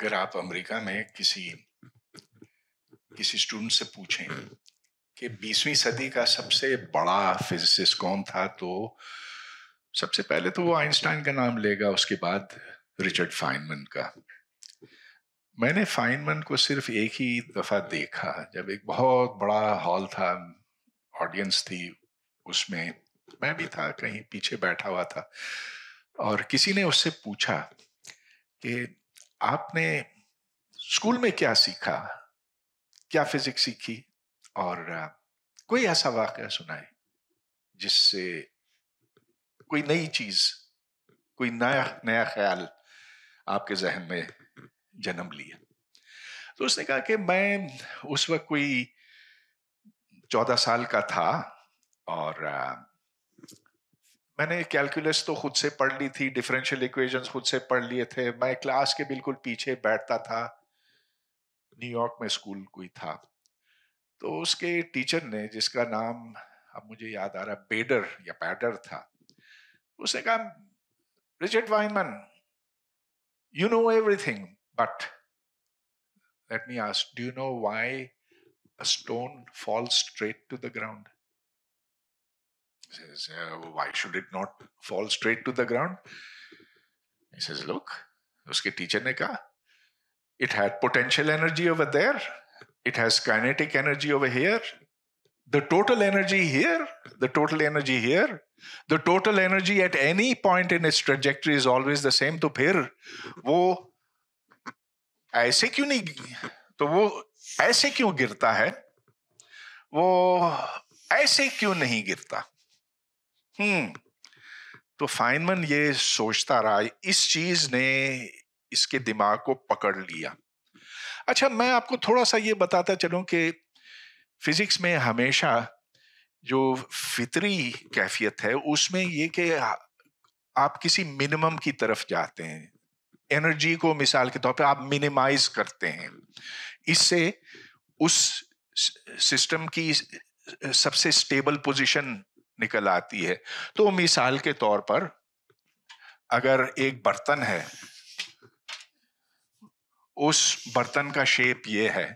अगर आप अमेरिका में किसी किसी स्टूडेंट से पूछें हम्म। कि बीसवीं सदी का सबसे बड़ा फिजिसिस्ट कौन था तो सबसे पहले तो वो आइंस्टाइन का नाम लेगा उसके बाद रिचर्ड फाइनमन का मैंने फाइनमन को सिर्फ एक ही दफ़ा देखा जब एक बहुत बड़ा हॉल था ऑडियंस थी उसमें मैं भी था कहीं पीछे बैठा हुआ था और किसी ने उससे पूछा कि आपने स्कूल में क्या सीखा क्या फिजिक्स सीखी और कोई ऐसा वाक्य सुनाए जिससे कोई नई चीज कोई नया नया ख्याल आपके जहन में जन्म लिया तो उसने कहा कि मैं उस वक्त कोई चौदह साल का था और मैंने कैलकुलस तो खुद से पढ़ ली थी डिफरेंशियल इक्वेशंस खुद से पढ़ लिए थे मैं क्लास के बिल्कुल पीछे बैठता था न्यूयॉर्क में स्कूल कोई था तो उसके टीचर ने जिसका नाम अब मुझे याद आ रहा बेडर या पैडर था उसने कहा Richard Feynman you know everything but let me ask do you know why a stone falls straight to the says, uh, why should it not fall straight to the ground? He says, look, उसके teacher ने it had potential energy over there, it has kinetic energy over here, the total energy here, the total energy here, the total energy at any point in its trajectory is always the same. To फिर वो ऐसे क्यों नहीं तो वो ऐसे क्यों गिरता है वो ऐसे क्यों नहीं गिरता हम्म तो फाइनमन ये सोचता रहा इस चीज ने इसके दिमाग को पकड़ लिया अच्छा मैं आपको थोड़ा सा ये बताता चलूं कि फिजिक्स में हमेशा जो फितरी कैफियत है उसमें ये कि आप किसी मिनिमम की तरफ जाते हैं एनर्जी को मिसाल के तौर पे आप मिनिमाइज करते हैं इससे उस सिस्टम की सबसे स्टेबल पोजीशन निकल आती है तो मिसाल के तौर पर अगर एक बर्तन है उस बर्तन का शेप ये है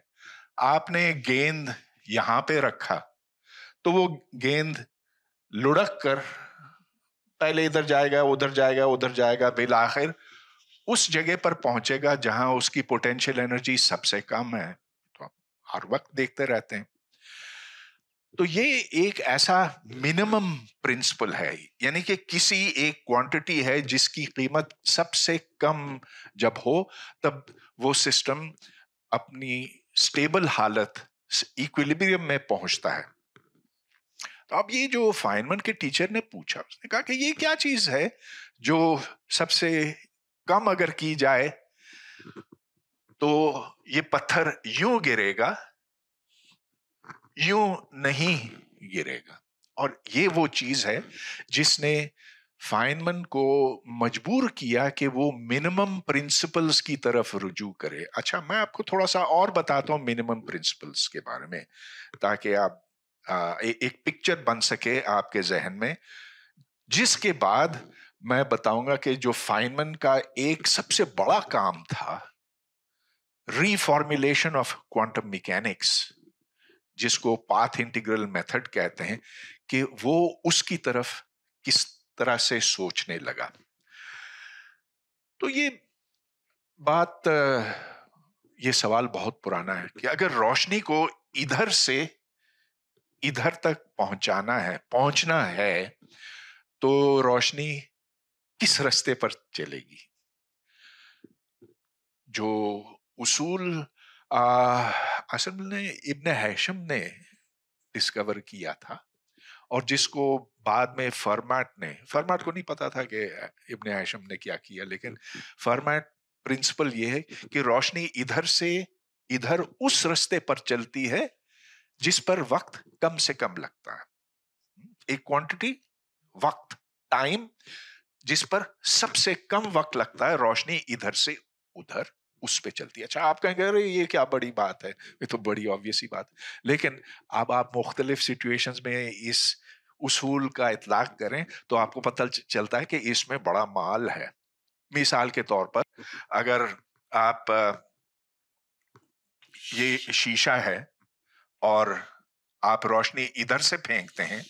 आपने गेंद यहां पे रखा तो वो गेंद लुढ़क कर पहले इधर जाएगा उधर जाएगा उधर जाएगा बिल आखिर उस जगह पर पहुंचेगा जहां उसकी पोटेंशियल एनर्जी सबसे कम है तो आप हर वक्त देखते रहते हैं तो ये एक ऐसा मिनिमम प्रिंसिपल है यानी कि किसी एक क्वांटिटी है जिसकी कीमत सबसे कम जब हो तब वो सिस्टम अपनी स्टेबल हालत इक्विलिब्रियम में पहुंचता है तो अब ये जो फाइनमन के टीचर ने पूछा उसने कहा कि ये क्या चीज है जो सबसे कम अगर की जाए तो ये पत्थर यूं गिरेगा यूं नहीं गिरेगा और ये वो चीज है जिसने फाइनमन को मजबूर किया कि वो मिनिमम प्रिंसिपल्स की तरफ रुजू करे अच्छा मैं आपको थोड़ा सा और बताता हूँ मिनिमम प्रिंसिपल्स के बारे में ताकि आप आ, ए, एक पिक्चर बन सके आपके जहन में जिसके बाद मैं बताऊंगा कि जो फाइनमन का एक सबसे बड़ा काम था रिफॉर्मुलेशन ऑफ क्वांटम मैकेनिक्स जिसको पाथ इंटीग्रल मेथड कहते हैं कि वो उसकी तरफ किस तरह से सोचने लगा तो ये बात ये सवाल बहुत पुराना है कि अगर रोशनी को इधर से इधर तक पहुंचाना है पहुंचना है तो रोशनी किस रास्ते पर चलेगी जो उसूल असल में इब्ने हैशम ने डिस्कवर किया था और जिसको बाद में फॉर्मेट ने फर्मैट को नहीं पता था कि इब्न हैशम ने क्या किया लेकिन फॉर्मेट प्रिंसिपल ये है कि रोशनी इधर से इधर उस रास्ते पर चलती है जिस पर वक्त कम से कम लगता है एक क्वांटिटी वक्त टाइम जिस पर सबसे कम वक्त लगता है रोशनी इधर से उधर उस पर चलती है अच्छा आप कहेंगे अरे ये क्या बड़ी बात है ये तो बड़ी ऑब्वियस ही बात लेकिन अब आप मुख्तलिफ सिचुएशंस में इस उसूल का इतलाक करें तो आपको पता चलता है कि इसमें बड़ा माल है मिसाल के तौर पर अगर आप ये शीशा है और आप रोशनी इधर से फेंकते हैं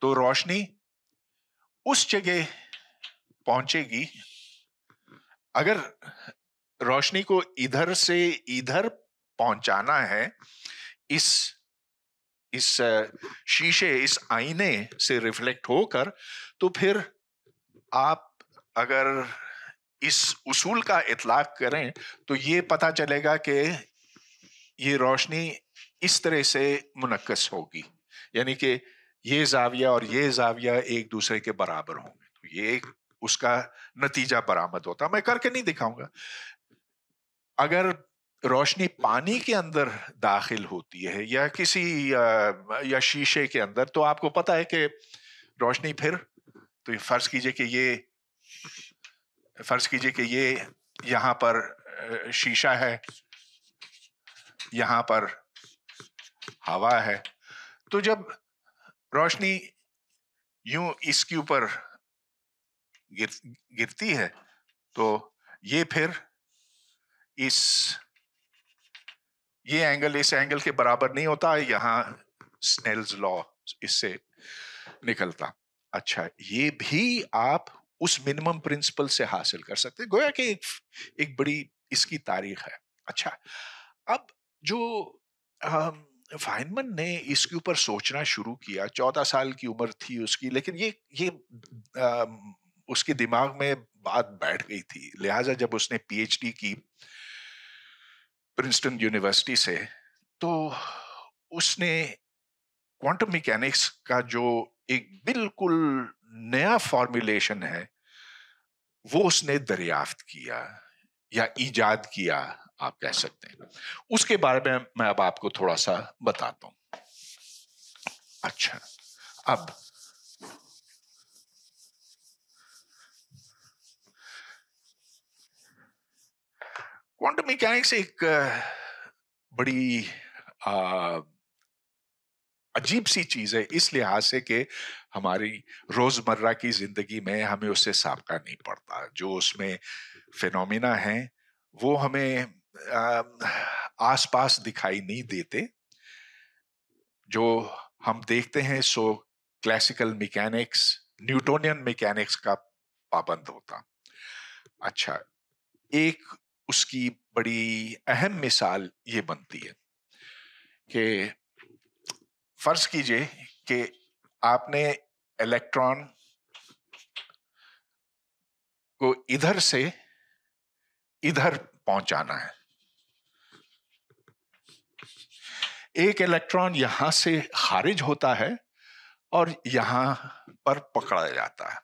तो रोशनी उस जगह पहुंचेगी अगर रोशनी को इधर से इधर पहुंचाना है इस इस शीशे इस आईने से रिफ्लेक्ट होकर तो फिर आप अगर इस उसूल का इतलाक करें तो ये पता चलेगा कि ये रोशनी इस तरह से मुनक्कस होगी यानी कि ये जाविया और ये जाविया एक दूसरे के बराबर होंगे तो ये उसका नतीजा बरामद होता मैं करके नहीं दिखाऊंगा अगर रोशनी पानी के अंदर दाखिल होती है या किसी या शीशे के अंदर तो आपको पता है कि रोशनी फिर तो ये फर्ज कीजिए कि ये फर्ज कीजिए कि ये यहां पर शीशा है यहां पर हवा है तो जब रोशनी यूं इसके ऊपर गिर, गिरती है तो ये फिर इस ये एंगल इस एंगल के बराबर नहीं होता है यहां स्नेल्स लॉ इससे निकलता अच्छा ये भी आप उस मिनिमम प्रिंसिपल से हासिल कर सकते हैं गोया कि एक, एक बड़ी इसकी तारीख है अच्छा अब जो फाइनमन ने इसके ऊपर सोचना शुरू किया चौदह साल की उम्र थी उसकी लेकिन ये ये आ, उसके दिमाग में बात बैठ गई थी लिहाजा जब उसने पीएचडी की प्रिंसटन यूनिवर्सिटी से तो उसने क्वांटम मैकेनिक्स का जो एक बिल्कुल नया फॉर्मुलेशन है वो उसने दरियाफ्त किया या ईजाद किया आप कह सकते हैं उसके बारे में मैं अब आपको थोड़ा सा बताता हूं अच्छा अब क्वांटम मैकेनिक्स एक बड़ी अजीब सी चीज है इस लिहाज से कि हमारी रोजमर्रा की जिंदगी में हमें उससे सबका नहीं पड़ता जो उसमें फिनोमिना है वो हमें आसपास दिखाई नहीं देते जो हम देखते हैं so classical mechanics Newtonian mechanics का पाबंद होता अच्छा एक उसकी बड़ी अहम मिसाल ये बनती है कि फर्ज कीजिए कि आपने इलेक्ट्रॉन को इधर से इधर पहुंचाना है एक इलेक्ट्रॉन यहां से खारिज होता है और यहां पर पकड़ा जाता है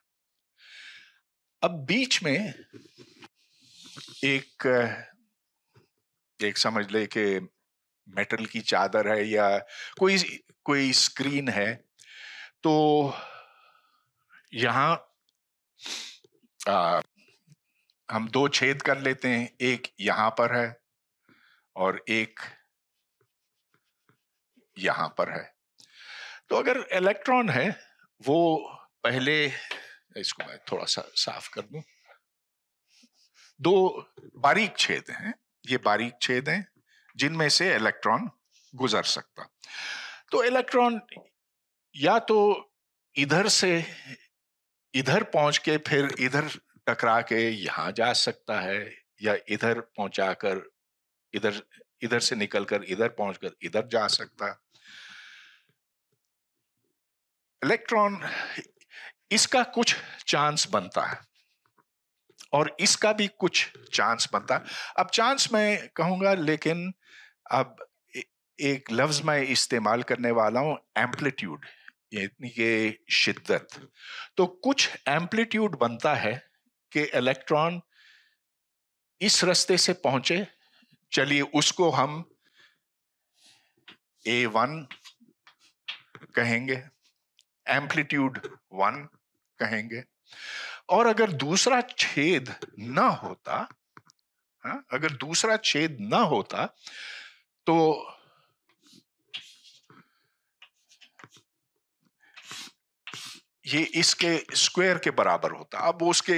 अब बीच में एक एक समझ ले कि मेटल की चादर है या कोई कोई स्क्रीन है तो यहाँ आ, हम दो छेद कर लेते हैं एक यहाँ पर है और एक यहाँ पर है तो अगर इलेक्ट्रॉन है वो पहले इसको मैं थोड़ा सा साफ कर दूं दो बारीक छेद हैं ये बारीक छेद हैं जिनमें से इलेक्ट्रॉन गुजर सकता तो इलेक्ट्रॉन या तो इधर से इधर पहुंच के फिर इधर टकरा के यहां जा सकता है या इधर पहुंचाकर इधर इधर से निकलकर इधर पहुंचकर इधर जा सकता है इलेक्ट्रॉन इसका कुछ चांस बनता है और इसका भी कुछ चांस बनता अब चांस मैं कहूंगा लेकिन अब एक लफ्ज मैं इस्तेमाल करने वाला हूं एम्पलीट्यूड ये शिद्दत तो कुछ एम्पलीट्यूड बनता है कि इलेक्ट्रॉन इस रास्ते से पहुंचे चलिए उसको हम ए वन कहेंगे एम्पलीट्यूड वन कहेंगे और अगर दूसरा छेद ना होता हा? अगर दूसरा छेद ना होता तो ये इसके स्क्वायर के बराबर होता अब उसके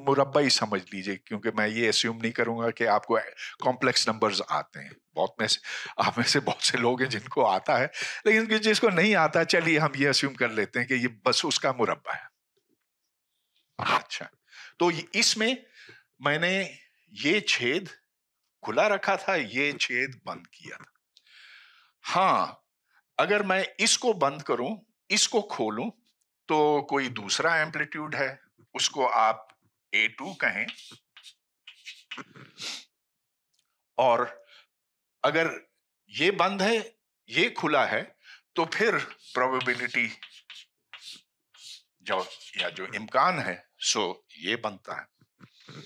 मुरबा ही समझ लीजिए क्योंकि मैं ये एस्यूम नहीं करूंगा कि आपको कॉम्प्लेक्स नंबर्स आते हैं बहुत में से आप में से बहुत से लोग हैं जिनको आता है लेकिन जिसको नहीं आता चलिए हम ये एस्यूम कर लेते हैं कि ये बस उसका मुरबा है अच्छा तो इसमें मैंने ये छेद खुला रखा था ये छेद बंद किया था हाँ अगर मैं इसको बंद करूं इसको खोलूं तो कोई दूसरा एम्पलीट्यूड है उसको आप ए टू कहें और अगर ये बंद है ये खुला है तो फिर प्रोबेबिलिटी जो या जो इम्कान है सो ये बनता है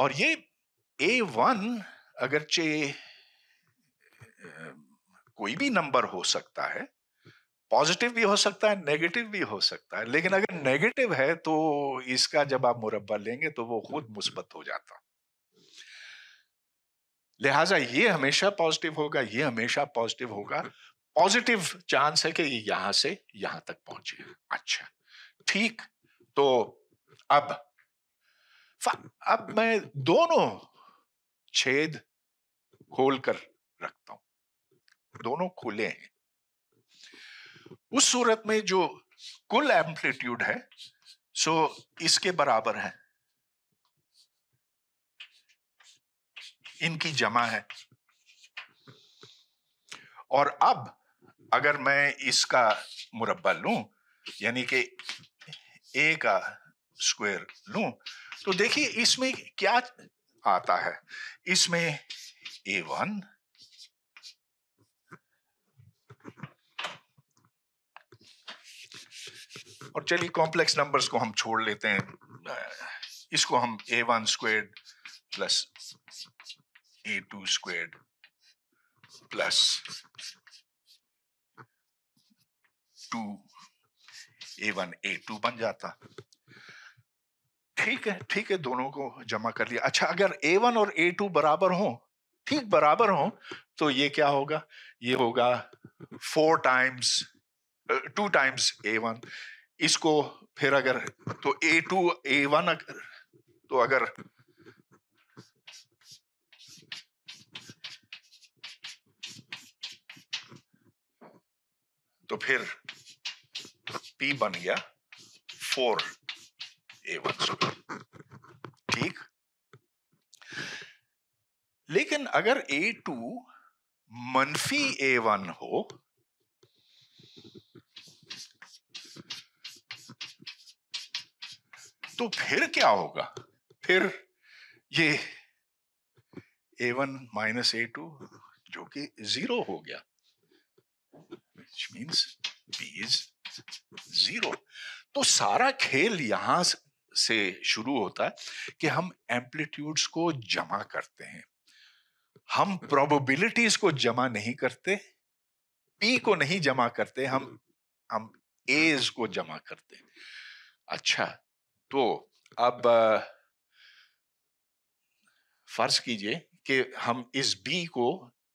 और ये ए वन अगरचे कोई भी नंबर हो सकता है पॉजिटिव भी हो सकता है नेगेटिव भी हो सकता है लेकिन अगर नेगेटिव है तो इसका जब आप मुरब्बा लेंगे तो वो खुद मुस्बत हो जाता लिहाजा ये हमेशा पॉजिटिव होगा ये हमेशा पॉजिटिव होगा पॉजिटिव चांस है कि यहां से यहां तक पहुंचे अच्छा ठीक तो अब अब मैं दोनों छेद खोल कर रखता हूं दोनों खुले हैं उस सूरत में जो कुल एम्पलीट्यूड है सो इसके बराबर है इनकी जमा है और अब अगर मैं इसका मुरबा लूं यानी कि ए का स्क्वायर लूं तो देखिए इसमें क्या आता है इसमें ए वन और चलिए कॉम्प्लेक्स नंबर्स को हम छोड़ लेते हैं इसको हम A one squared plus A two squared plus two A one A two बन जाता ठीक है ठीक है दोनों को जमा कर लिया अच्छा अगर ए वन और ए टू बराबर हो ठीक बराबर हो तो ये क्या होगा ये होगा four times two times A one इसको फिर अगर तो ए टू ए वन अगर तो अगर तो फिर पी बन गया फोर ए वन ठीक लेकिन अगर ए टू मनफी ए वन हो तो फिर क्या होगा फिर ये A one minus A two जो कि जीरो हो गया which means B is zero तो सारा खेल यहां से शुरू होता है कि हम एम्पलीट्यूड्स को जमा करते हैं हम प्रोबेबिलिटीज को जमा नहीं करते पी को नहीं जमा करते हम हम एज को जमा करते अच्छा तो अब फर्ज कीजिए कि हम इस बी को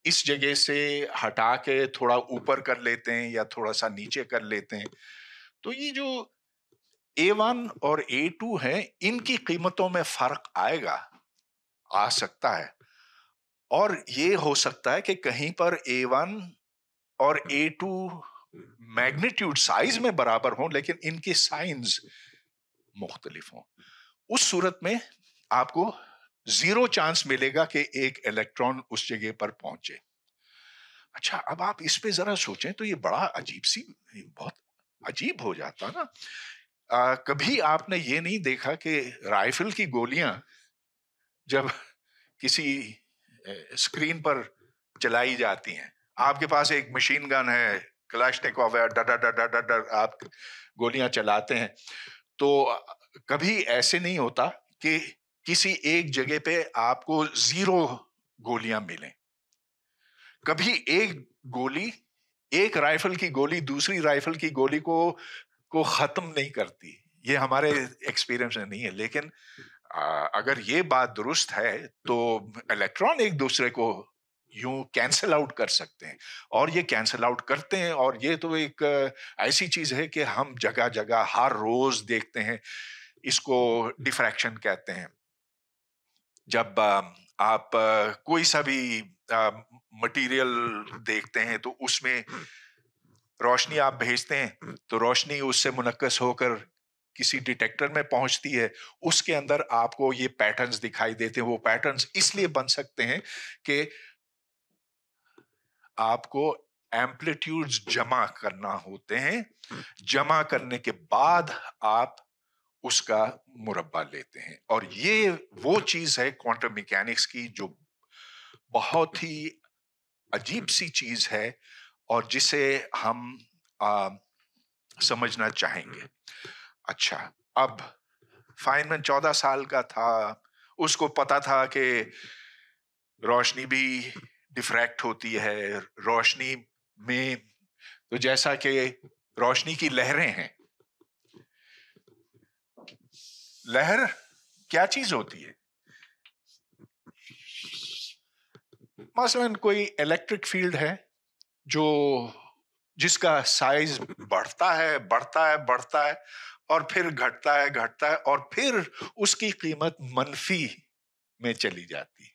इस जगह से हटा के थोड़ा ऊपर कर लेते हैं या थोड़ा सा नीचे कर लेते हैं तो ये जो ए वन और ए टू है इनकी कीमतों में फर्क आएगा आ सकता है और ये हो सकता है कि कहीं पर ए वन और ए टू मैग्नीट्यूड साइज में बराबर हो लेकिन इनके साइंस मुख्तलिफ हों उस सूरत में आपको जीरो चांस मिलेगा कि एक इलेक्ट्रॉन उस जगह पर पहुंचे अच्छा अब आप इस पे जरा सोचें तो ये बड़ा अजीब सी बहुत अजीब हो जाता ना आ, कभी आपने ये नहीं देखा कि राइफल की गोलियां जब किसी स्क्रीन पर चलाई जाती हैं आपके पास एक मशीन गन है क्लाशनिकॉव है डर डर डर डर डर आप गोलियां चलाते हैं तो कभी ऐसे नहीं होता कि किसी एक जगह पे आपको जीरो गोलियां मिलें कभी एक गोली एक राइफल की गोली दूसरी राइफल की गोली को को खत्म नहीं करती ये हमारे एक्सपीरियंस में नहीं है लेकिन आ, अगर ये बात दुरुस्त है तो इलेक्ट्रॉन एक दूसरे को यूं कैंसिल आउट कर सकते हैं और ये कैंसिल आउट करते हैं और ये तो एक ऐसी चीज है कि हम जगह जगह हर रोज देखते हैं इसको डिफ्रैक्शन कहते हैं जब आप कोई सा भी मटेरियल देखते हैं तो उसमें रोशनी आप भेजते हैं तो रोशनी उससे मुनक्स होकर किसी डिटेक्टर में पहुंचती है उसके अंदर आपको ये पैटर्न्स दिखाई देते हैं वो पैटर्न्स इसलिए बन सकते हैं कि आपको एम्पलीट्यूड्स जमा करना होते हैं जमा करने के बाद आप उसका मुरबा लेते हैं और ये वो चीज़ है क्वांटम मैकेनिक्स की जो बहुत ही अजीब सी चीज़ है और जिसे हम आ, समझना चाहेंगे अच्छा अब फाइनमैन चौदह साल का था उसको पता था कि रोशनी भी डिफ्रैक्ट होती है रोशनी में तो जैसा कि रोशनी की लहरें हैं लहर क्या चीज होती है मसलन कोई इलेक्ट्रिक फील्ड है जो जिसका साइज बढ़ता है बढ़ता है बढ़ता है और फिर घटता है घटता है और फिर उसकी कीमत मनफी में चली जाती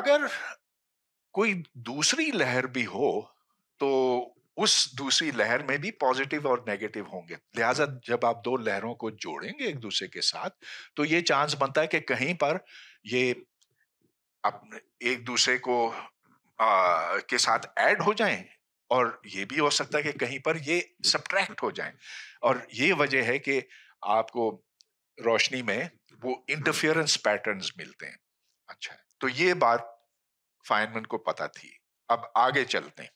अगर कोई दूसरी लहर भी हो तो उस दूसरी लहर में भी पॉजिटिव और नेगेटिव होंगे लिहाजा जब आप दो लहरों को जोड़ेंगे एक दूसरे के साथ तो ये चांस बनता है कि कहीं पर ये अपने एक दूसरे को आ, के साथ ऐड हो जाएं और ये भी हो सकता है कि कहीं पर ये सब्ट्रैक्ट हो जाएं और ये वजह है कि आपको रोशनी में वो इंटरफियरेंस पैटर्न्स मिलते हैं अच्छा तो ये बात फाइनमैन को पता थी अब आगे चलते हैं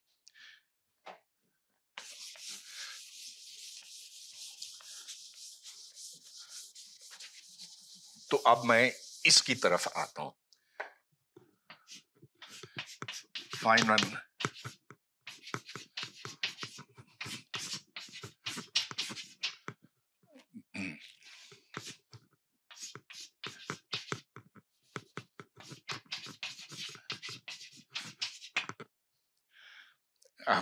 तो अब मैं इसकी तरफ आता हूं फाइनल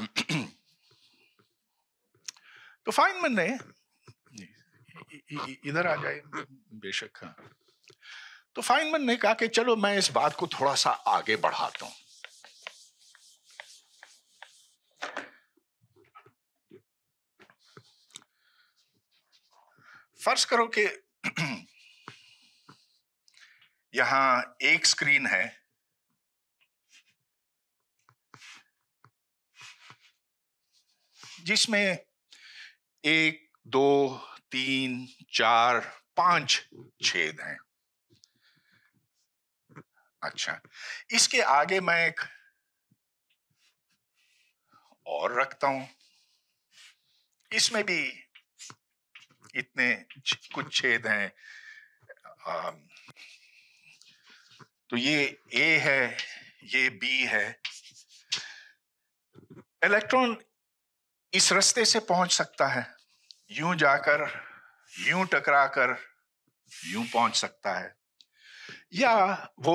तो फाइनमैन ने इधर आ जाए बेशक हाँ तो फाइनमन ने कहा कि चलो मैं इस बात को थोड़ा सा आगे बढ़ाता हूं फर्ज करो कि यहां एक स्क्रीन है जिसमें एक दो तीन चार पांच छेद हैं अच्छा इसके आगे मैं एक और रखता हूं इसमें भी इतने कुछ छेद हैं तो ये ए है ये बी है इलेक्ट्रॉन इस रास्ते से पहुंच सकता है यूं जाकर यूं टकराकर यूं पहुंच सकता है या वो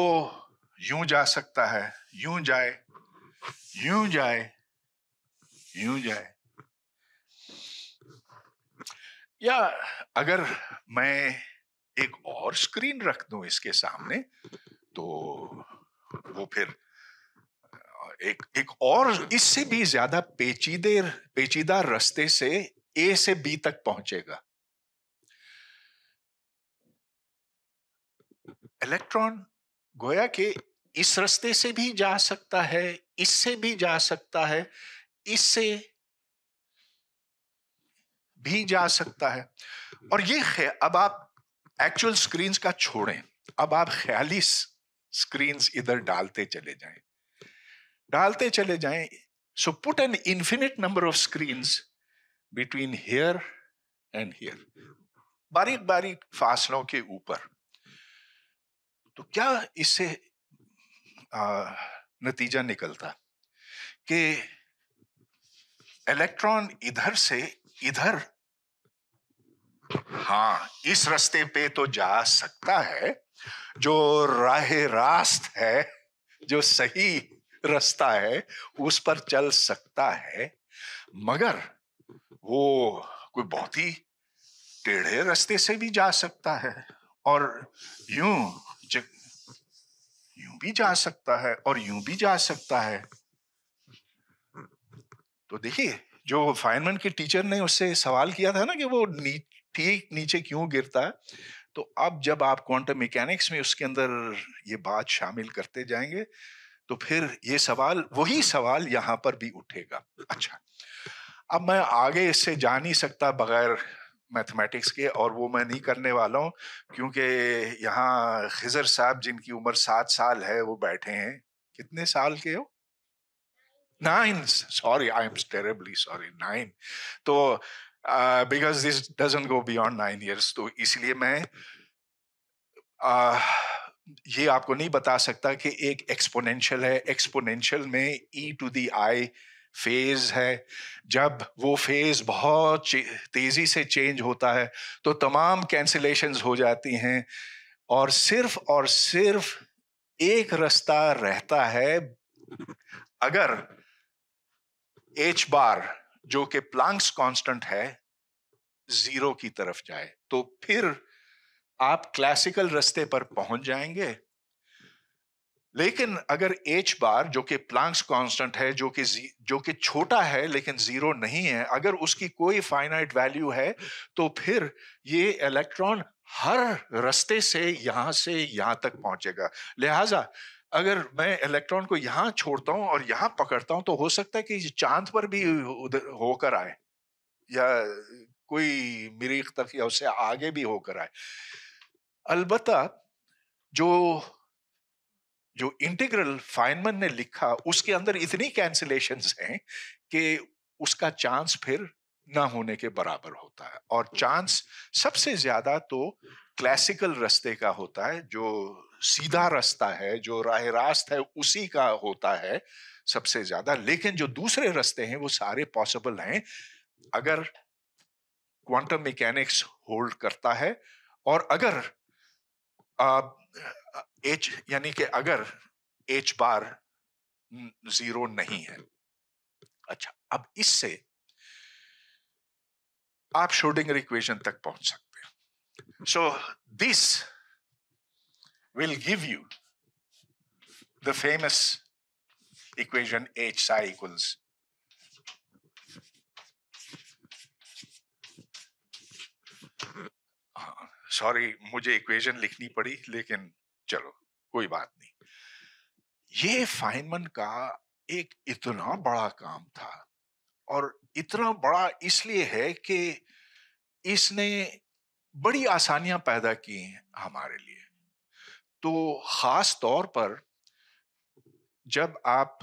यूं जा सकता है यूं जाए यूं जाए यूं जाए या अगर मैं एक और स्क्रीन रख दूं इसके सामने तो वो फिर एक एक और इससे भी ज्यादा पेचीदे पेचीदा रास्ते से ए से बी तक पहुंचेगा इलेक्ट्रॉन गोया के इस रास्ते से भी जा सकता है इससे भी जा सकता है इससे भी जा सकता है और ये अब आप एक्चुअल स्क्रीन का छोड़ें अब आप ख्याली स्क्रीन इधर डालते चले जाएं डालते चले जाएं so put an infinite number of screens between here and here बारीक बारीक फासलों के ऊपर तो क्या इससे नतीजा निकलता कि इलेक्ट्रॉन इधर से इधर हाँ इस रास्ते पे तो जा सकता है जो राह रास्त है जो सही रास्ता है उस पर चल सकता है मगर वो कोई बहुत ही टेढ़े रास्ते से भी जा सकता है और यूं यूं भी जा सकता है और यूं भी जा सकता है तो देखिए जो फाइनमैन के टीचर ने उससे सवाल किया था ना कि वो नी, ठीक नीचे क्यों गिरता है तो अब जब आप क्वांटम मैकेनिक्स में उसके अंदर ये बात शामिल करते जाएंगे तो फिर ये सवाल वही सवाल यहां पर भी उठेगा अच्छा अब मैं आगे इससे जा नहीं सकता बगैर मैथमेटिक्स के और वो मैं नहीं करने वाला हूँ क्योंकि यहाँ खिजर साहब जिनकी उम्र सात साल है वो बैठे हैं कितने साल के हो nine sorry I am terribly sorry nine तो because this doesn't go beyond nine years तो इसलिए मैं uh, ये आपको नहीं बता सकता कि एक एक्सपोनेंशियल है एक्सपोनेंशियल में ई टू दी आई फेज है जब वो फेज बहुत तेजी से चेंज होता है तो तमाम कैंसिलेशंस हो जाती हैं और सिर्फ और सिर्फ एक रास्ता रहता है अगर एच बार जो कि प्लांक्स कांस्टेंट है जीरो की तरफ जाए तो फिर आप क्लासिकल रास्ते पर पहुंच जाएंगे लेकिन अगर एच बार जो कि प्लांक्स कांस्टेंट है जो कि जो कि छोटा है लेकिन जीरो नहीं है अगर उसकी कोई फाइनाइट वैल्यू है तो फिर ये इलेक्ट्रॉन हर रास्ते से यहां से यहां तक पहुंचेगा लिहाजा अगर मैं इलेक्ट्रॉन को यहाँ छोड़ता हूं और यहां पकड़ता हूं तो हो सकता है कि चांद पर भी उधर होकर आए या कोई मेरी तक या उससे आगे भी होकर आए अलबत्ता जो जो इंटीग्रल फाइनमन ने लिखा उसके अंदर इतनी कैंसिलेशन हैं कि उसका चांस फिर ना होने के बराबर होता है और चांस सबसे ज्यादा तो क्लासिकल रास्ते का होता है जो सीधा रास्ता है जो राह रास्त है उसी का होता है सबसे ज्यादा लेकिन जो दूसरे रास्ते हैं वो सारे पॉसिबल हैं अगर क्वांटम मैकेनिक्स होल्ड करता है और अगर आ, एच यानी कि अगर एच बार जीरो नहीं है अच्छा अब इससे आप शूटिंगर इक्वेशन तक पहुंच सकते हैं so this will give you the famous equation H psi equals sorry मुझे इक्वेशन लिखनी पड़ी लेकिन चलो कोई बात नहीं ये फाइनमन का एक इतना बड़ा काम था और इतना बड़ा इसलिए है कि इसने बड़ी आसानियां पैदा की हैं हमारे लिए तो खास तौर पर जब आप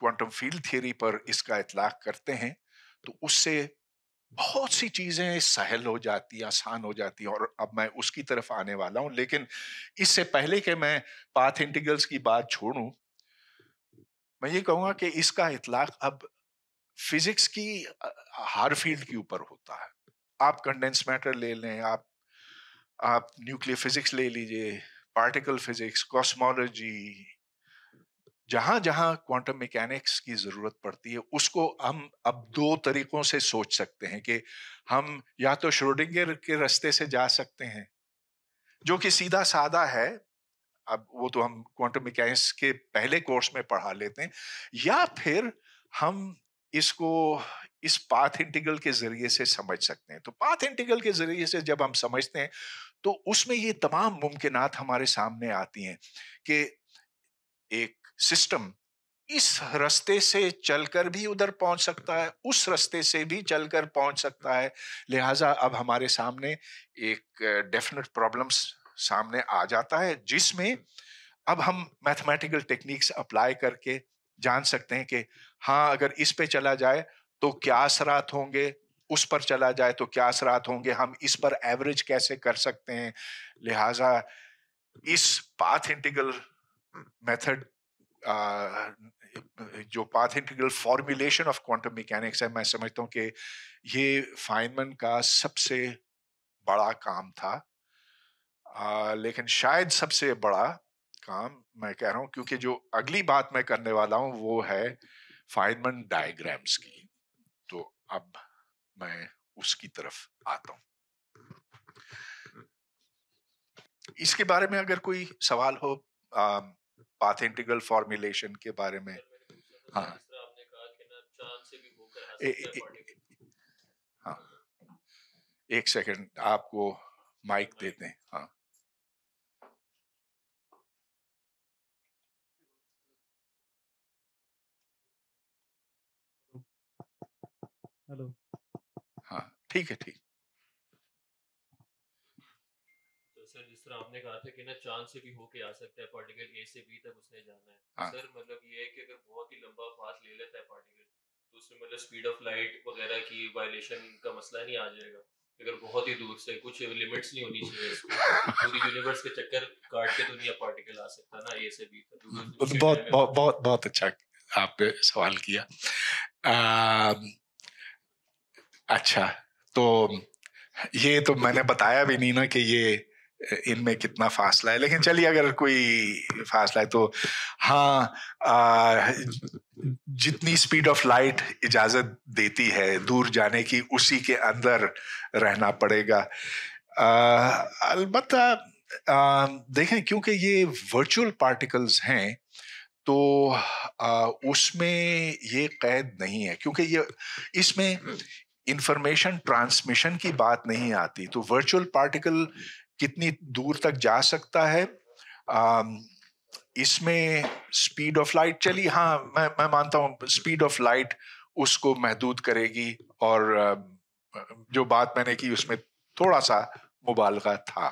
क्वांटम फील्ड थ्योरी पर इसका इतलाक करते हैं तो उससे बहुत सी चीजें सहल हो जाती आसान हो जाती और अब मैं उसकी तरफ आने वाला हूं लेकिन इससे पहले कि मैं पाथ इंटीग्रल्स की बात छोड़ू मैं ये कहूंगा कि इसका इतलाक अब फिजिक्स की हर फील्ड के ऊपर होता है आप कंडेंस मैटर ले लें आप आप न्यूक्लियर फिजिक्स ले लीजिए पार्टिकल फिजिक्स कॉस्मोलॉजी जहां जहां क्वांटम मैकेनिक्स की जरूरत पड़ती है उसको हम अब दो तरीकों से सोच सकते हैं कि हम या तो श्रोडिंगर के रास्ते से जा सकते हैं जो कि सीधा साधा है अब वो तो हम क्वांटम मैकेनिक्स के पहले कोर्स में पढ़ा लेते हैं या फिर हम इसको इस पाथ इंटीग्रल के जरिए से समझ सकते हैं तो पाथ इंटीग्रल के जरिए से जब हम समझते हैं तो उसमें ये तमाम मुमकिनात हमारे सामने आती हैं कि एक सिस्टम इस रास्ते से चलकर भी उधर पहुंच सकता है उस रास्ते से भी चलकर पहुंच सकता है लिहाजा अब हमारे सामने एक डेफिनेट प्रॉब्लम्स सामने आ जाता है जिसमें अब हम मैथमेटिकल टेक्निक्स अप्लाई करके जान सकते हैं कि हाँ अगर इस पे चला जाए तो क्या असरात होंगे उस पर चला जाए तो क्या असरात होंगे हम इस पर एवरेज कैसे कर सकते हैं लिहाजा इस पाथ इंटीग्रल मेथड Uh, जो path integral formulation of quantum mechanics है मैं समझता हूँ कि ये फाइनमन का सबसे बड़ा काम था आ, लेकिन शायद सबसे बड़ा काम मैं कह रहा हूँ क्योंकि जो अगली बात मैं करने वाला हूँ वो है फाइनमन डायग्राम्स की तो अब मैं उसकी तरफ आता हूँ इसके बारे में अगर कोई सवाल हो आ, पाथ इंटीग्रल फॉर्मुलेशन के बारे में हाँ हाँ एक सेकंड आपको माइक देते हैं हाँ हेलो हाँ ठीक है ठीक सर आपने कहा था कि ना चांद से भी होके आ सकता है पार्टिकल ए से बी तक उसने जाना है हाँ। सर मतलब ये है कि अगर बहुत ही लंबा पाथ ले लेता है पार्टिकल तो उसमें मतलब स्पीड ऑफ लाइट वगैरह की वायलेशन का मसला नहीं आ जाएगा अगर बहुत ही दूर से कुछ लिमिट्स नहीं होनी चाहिए पूरी यूनिवर्स के चक्कर काट के तो नहीं पार्टिकल आ सकता ना ए से बी तक तो बहुत बहुत बहुत अच्छा आपने सवाल किया अच्छा तो ये तो मैंने बताया भी नहीं ना कि ये इनमें कितना फासला है लेकिन चलिए अगर कोई फासला है तो हाँ आ, जितनी स्पीड ऑफ लाइट इजाजत देती है दूर जाने की उसी के अंदर रहना पड़ेगा अलबत् देखें क्योंकि ये वर्चुअल पार्टिकल्स हैं तो आ, उसमें ये कैद नहीं है क्योंकि ये इसमें इंफॉर्मेशन ट्रांसमिशन की बात नहीं आती तो वर्चुअल पार्टिकल कितनी दूर तक जा सकता है इसमें स्पीड ऑफ लाइट चली हाँ मैं मैं मानता हूँ स्पीड ऑफ लाइट उसको महदूद करेगी और जो बात मैंने की उसमें थोड़ा सा मुबालगा था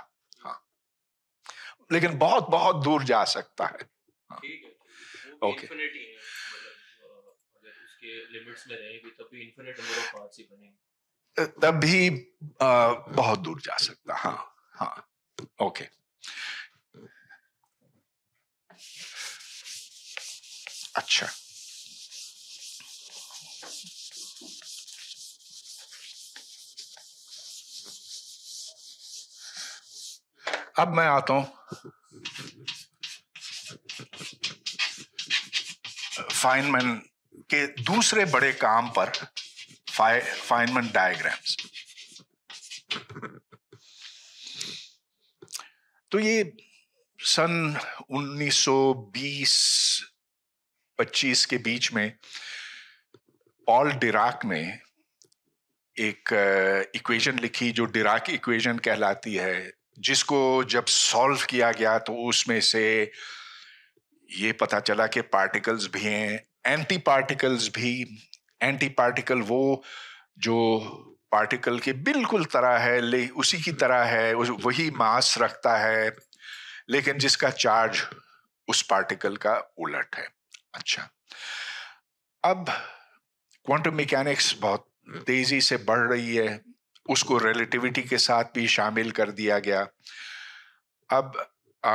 हाँ लेकिन बहुत बहुत दूर जा सकता है ओके हाँ। मतलब, तब भी बहुत दूर जा सकता हाँ हाँ ओके अच्छा अब मैं आता हूं फाइनमैन के दूसरे बड़े काम पर फाइनमैन डायग्राम्स तो ये सन 1920-25 के बीच में पॉल डिराक ने एक इक्वेशन लिखी जो डिराक इक्वेशन कहलाती है जिसको जब सॉल्व किया गया तो उसमें से ये पता चला कि पार्टिकल्स भी हैं एंटी पार्टिकल्स भी एंटी पार्टिकल वो जो पार्टिकल के बिल्कुल तरह है ले उसी की तरह है उस वही मास रखता है लेकिन जिसका चार्ज उस पार्टिकल का उलट है अच्छा अब क्वांटम मैकेनिक्स बहुत तेजी से बढ़ रही है उसको रिलेटिविटी के साथ भी शामिल कर दिया गया अब आ,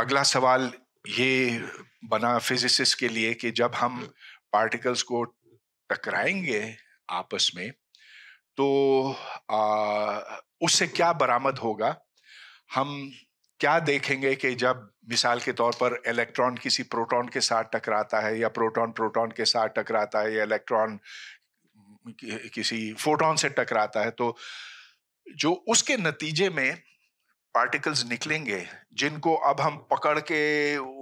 अगला सवाल ये बना फिजिसिस्ट के लिए कि जब हम पार्टिकल्स को टकराएंगे आपस में तो आ, उससे क्या बरामद होगा हम क्या देखेंगे कि जब मिसाल के तौर पर इलेक्ट्रॉन किसी प्रोटॉन के साथ टकराता है या प्रोटॉन प्रोटॉन के साथ टकराता है या इलेक्ट्रॉन किसी फोटोन से टकराता है तो जो उसके नतीजे में पार्टिकल्स निकलेंगे जिनको अब हम पकड़ के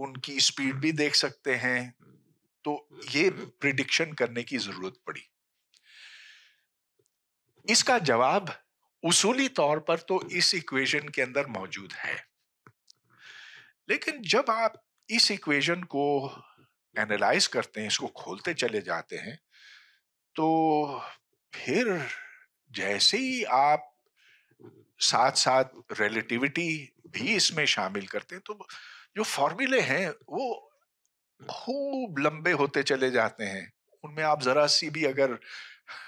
उनकी स्पीड भी देख सकते हैं तो ये प्रिडिक्शन करने की जरूरत पड़ी इसका जवाब उसूली तौर पर तो इस इक्वेशन के अंदर मौजूद है लेकिन जब आप इस इक्वेशन को एनालाइज करते हैं इसको खोलते चले जाते हैं तो फिर जैसे ही आप साथ साथ रिलेटिविटी भी इसमें शामिल करते हैं तो जो फॉर्मूले हैं वो खूब लंबे होते चले जाते हैं उनमें आप ज़रा सी भी अगर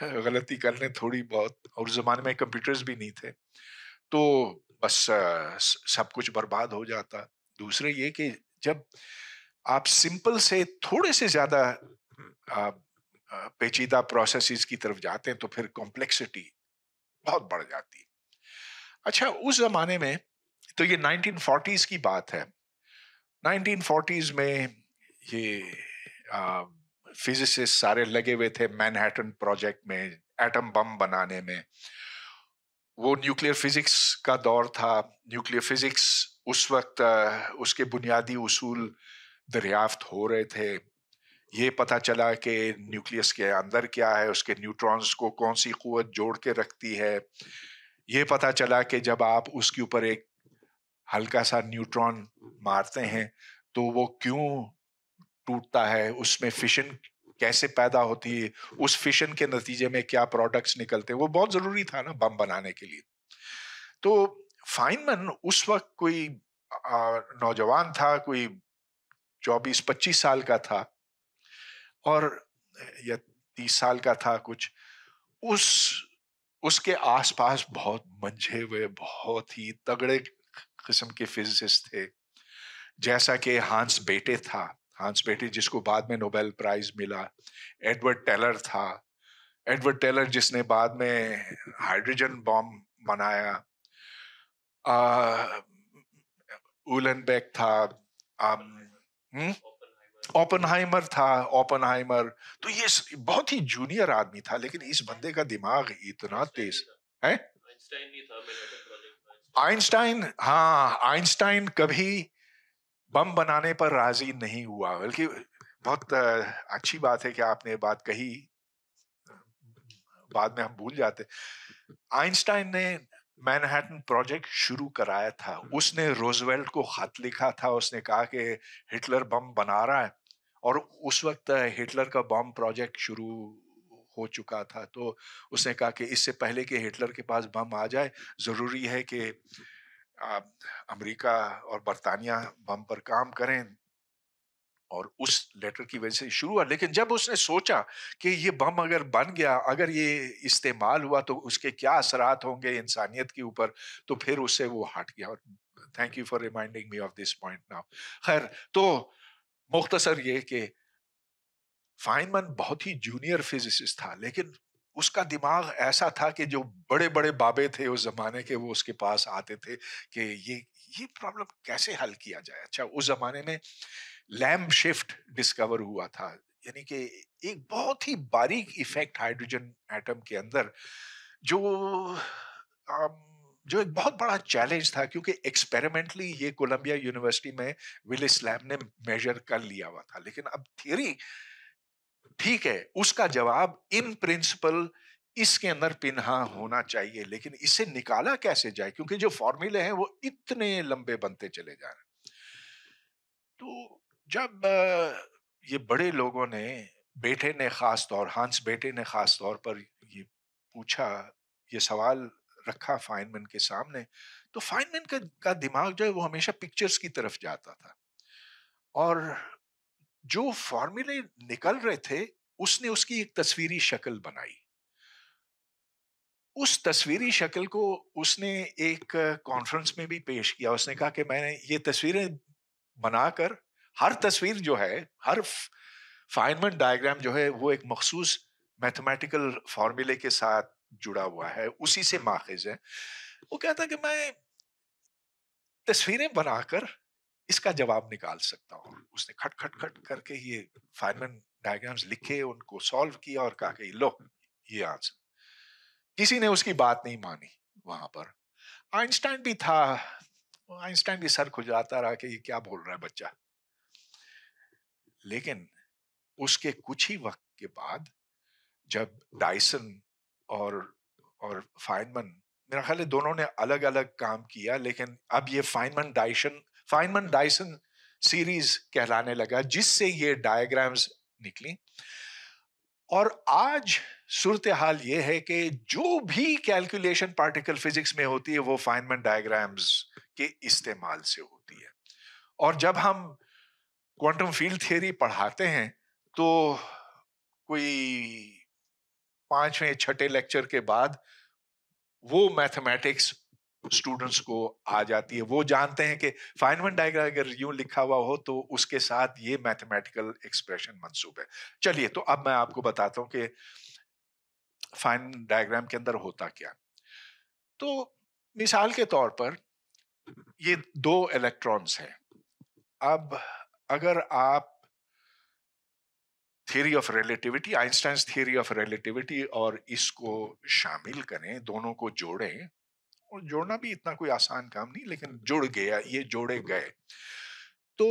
गलती कर लें थोड़ी बहुत और उस जमाने में कंप्यूटर्स भी नहीं थे तो बस सब कुछ बर्बाद हो जाता दूसरे ये कि जब आप सिंपल से थोड़े से ज़्यादा पेचीदा प्रोसेसेस की तरफ जाते हैं तो फिर कॉम्प्लेक्सिटी बहुत बढ़ जाती है अच्छा उस ज़माने में तो ये 1940s की बात है 1940s में ये आ, फिजिसिस्ट सारे लगे हुए थे मैनहैटन प्रोजेक्ट में एटम बम बनाने में वो न्यूक्लियर फिजिक्स का दौर था न्यूक्लियर फिजिक्स उस वक्त उसके बुनियादी उसूल दरियाफ्त हो रहे थे ये पता चला कि न्यूक्लियस के अंदर क्या है उसके न्यूट्रॉन्स को कौन सी कुत जोड़ के रखती है ये पता चला कि जब आप उसके ऊपर एक हल्का सा न्यूट्रॉन मारते हैं तो वो क्यों टूटता है उसमें फिशन कैसे पैदा होती है उस फिशन के नतीजे में क्या प्रोडक्ट्स निकलते हैं वो बहुत ज़रूरी था ना बम बनाने के लिए तो फाइनमन उस वक्त कोई नौजवान था कोई चौबीस पच्चीस साल का था और या तीस साल का था कुछ उस उसके आसपास बहुत मंझे हुए बहुत ही तगड़े किस्म के फिजिसिस्ट थे जैसा कि हांस बेटे था हांस बेटी जिसको बाद में नोबेल प्राइज मिला एडवर्ड टेलर था एडवर्ड टेलर जिसने बाद में हाइड्रोजन बॉम्ब बनाया उलन बेक था हाइमर um, hmm? था हाइमर तो ये बहुत ही जूनियर आदमी था लेकिन इस बंदे का दिमाग इतना तेज है आइंस्टाइन हाँ आइंस्टाइन कभी बम बनाने पर राजी नहीं हुआ बल्कि बहुत अच्छी बात है कि आपने ये बात कही बाद में हम भूल जाते आइंस्टाइन ने मैनहट्टन प्रोजेक्ट शुरू कराया था उसने रोजवेल्ट को खत लिखा था उसने कहा कि हिटलर बम बना रहा है और उस वक्त हिटलर का बम प्रोजेक्ट शुरू हो चुका था तो उसने कहा कि इससे पहले कि हिटलर के पास बम आ जाए ज़रूरी है कि अमेरिका और बरतानिया बम पर काम करें और उस लेटर की वजह से शुरू हुआ लेकिन जब उसने सोचा कि ये बम अगर बन गया अगर ये इस्तेमाल हुआ तो उसके क्या असरात होंगे इंसानियत के ऊपर तो फिर उससे वो हट गया और thank you for reminding me of this point now खैर तो मुख्तसर ये कि फाइनमन बहुत ही जूनियर फिजिसिस्ट था लेकिन उसका दिमाग ऐसा था कि जो बड़े बड़े बाबे थे उस जमाने के वो उसके पास आते थे कि ये ये प्रॉब्लम कैसे हल किया जाए अच्छा उस जमाने में लैम्प शिफ्ट डिस्कवर हुआ था यानी कि एक बहुत ही बारीक इफेक्ट हाइड्रोजन एटम के अंदर जो जो एक बहुत बड़ा चैलेंज था क्योंकि एक्सपेरिमेंटली ये कोलंबिया यूनिवर्सिटी में विलिस लैम ने मेजर कर लिया हुआ था लेकिन अब थियरी ठीक है उसका जवाब इन प्रिंसिपल इसके अंदर पिन्हा होना चाहिए लेकिन इसे निकाला कैसे जाए क्योंकि जो फॉर्मूले हैं वो इतने लंबे बनते चले जा रहे तो जब ये बड़े लोगों ने बेटे ने खास तौर हांस बेटे ने खास तौर पर ये पूछा ये सवाल रखा फाइनमैन के सामने तो फाइनमैन का, का दिमाग जो है वो हमेशा पिक्चर्स की तरफ जाता था और जो फॉर्मूले निकल रहे थे उसने उसकी एक तस्वीरी शक्ल बनाई उस तस्वीरी शक्ल को उसने एक कॉन्फ्रेंस में भी पेश किया उसने कहा कि मैंने ये तस्वीरें बनाकर हर तस्वीर जो है हर फाइनमेंट डायग्राम जो है वो एक मखसूस मैथमेटिकल फॉर्मूले के साथ जुड़ा हुआ है उसी से माखिज है वो कहता कि मैं तस्वीरें बनाकर इसका जवाब निकाल सकता हूँ उसने खट खट खट करके ये फाइनल डायग्राम्स लिखे उनको सॉल्व किया और कहा कि लो ये आंसर किसी ने उसकी बात नहीं मानी वहां पर आइंस्टाइन भी था आइंस्टाइन भी सर खुजाता रहा कि ये क्या बोल रहा है बच्चा लेकिन उसके कुछ ही वक्त के बाद जब डाइसन और और फाइनमन मेरा ख्याल है दोनों ने अलग अलग काम किया लेकिन अब ये Feynman Dyson Feynman Dyson series कहलाने लगा जिससे ये डायग्राम्स निकली और आज सूरत हाल ये है कि जो भी कैलकुलेशन पार्टिकल फिजिक्स में होती है वो फाइनमन डायग्राम्स के इस्तेमाल से होती है और जब हम क्वांटम फील्ड थ्योरी पढ़ाते हैं तो कोई पांचवें छठे लेक्चर के बाद वो मैथमेटिक्स स्टूडेंट्स को आ जाती है वो जानते हैं कि फाइनमन डायग्राम अगर यूं लिखा हुआ हो तो उसके साथ ये मैथमेटिकल एक्सप्रेशन मंसूब है चलिए तो अब मैं आपको बताता हूं कि फाइन डायग्राम के अंदर होता क्या तो मिसाल के तौर पर ये दो इलेक्ट्रॉन्स हैं अब अगर आप theory of relativity Einstein theory of relativity और इसको शामिल करें दोनों को जोड़ें और जोड़ना भी इतना कोई आसान काम नहीं लेकिन जुड़ गया ये जोड़े गए तो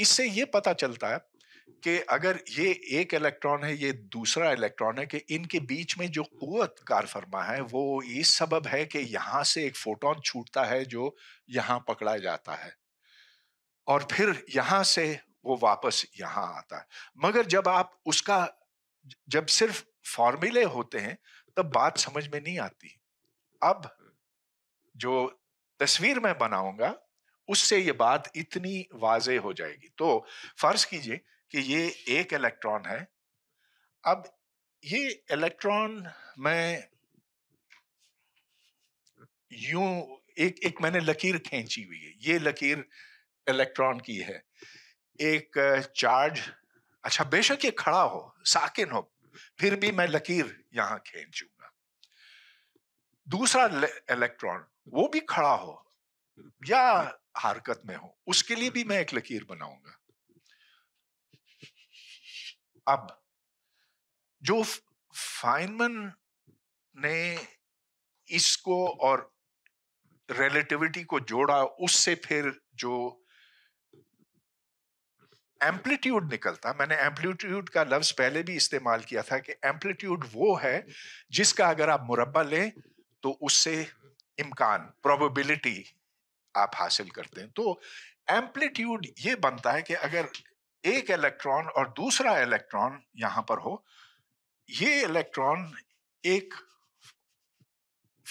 इससे ये पता चलता है कि अगर ये एक इलेक्ट्रॉन है ये दूसरा इलेक्ट्रॉन है कि इनके बीच में जो कुत कार फरमा है वो इस सबब है कि यहाँ से एक फोटोन छूटता है जो यहाँ पकड़ा जाता है और फिर यहाँ से वो वापस यहाँ आता है मगर जब आप उसका जब सिर्फ फॉर्मूले होते हैं तब बात समझ में नहीं आती अब जो तस्वीर मैं बनाऊंगा उससे ये बात इतनी वाजे हो जाएगी तो फर्ज कीजिए कि ये एक इलेक्ट्रॉन है अब ये इलेक्ट्रॉन मैं यूं एक एक मैंने लकीर खींची हुई है ये लकीर इलेक्ट्रॉन की है एक चार्ज अच्छा बेशक ये खड़ा हो साकिन हो फिर भी मैं लकीर यहां खींचूंगा दूसरा इलेक्ट्रॉन वो भी खड़ा हो या हाँ। हरकत में हो उसके लिए भी मैं एक लकीर बनाऊंगा अब जो फाइनमन ने इसको और रिलेटिविटी को जोड़ा उससे फिर जो एम्पलीट्यूड निकलता मैंने एम्पलीट्यूड का लफ्ज पहले भी इस्तेमाल किया था कि एम्पलीट्यूड वो है जिसका अगर आप मुरब्बा लें तो उससे इम्कान प्रोबेबिलिटी आप हासिल करते हैं तो एम्पलीट्यूड ये बनता है कि अगर एक इलेक्ट्रॉन और दूसरा इलेक्ट्रॉन यहां पर हो ये इलेक्ट्रॉन एक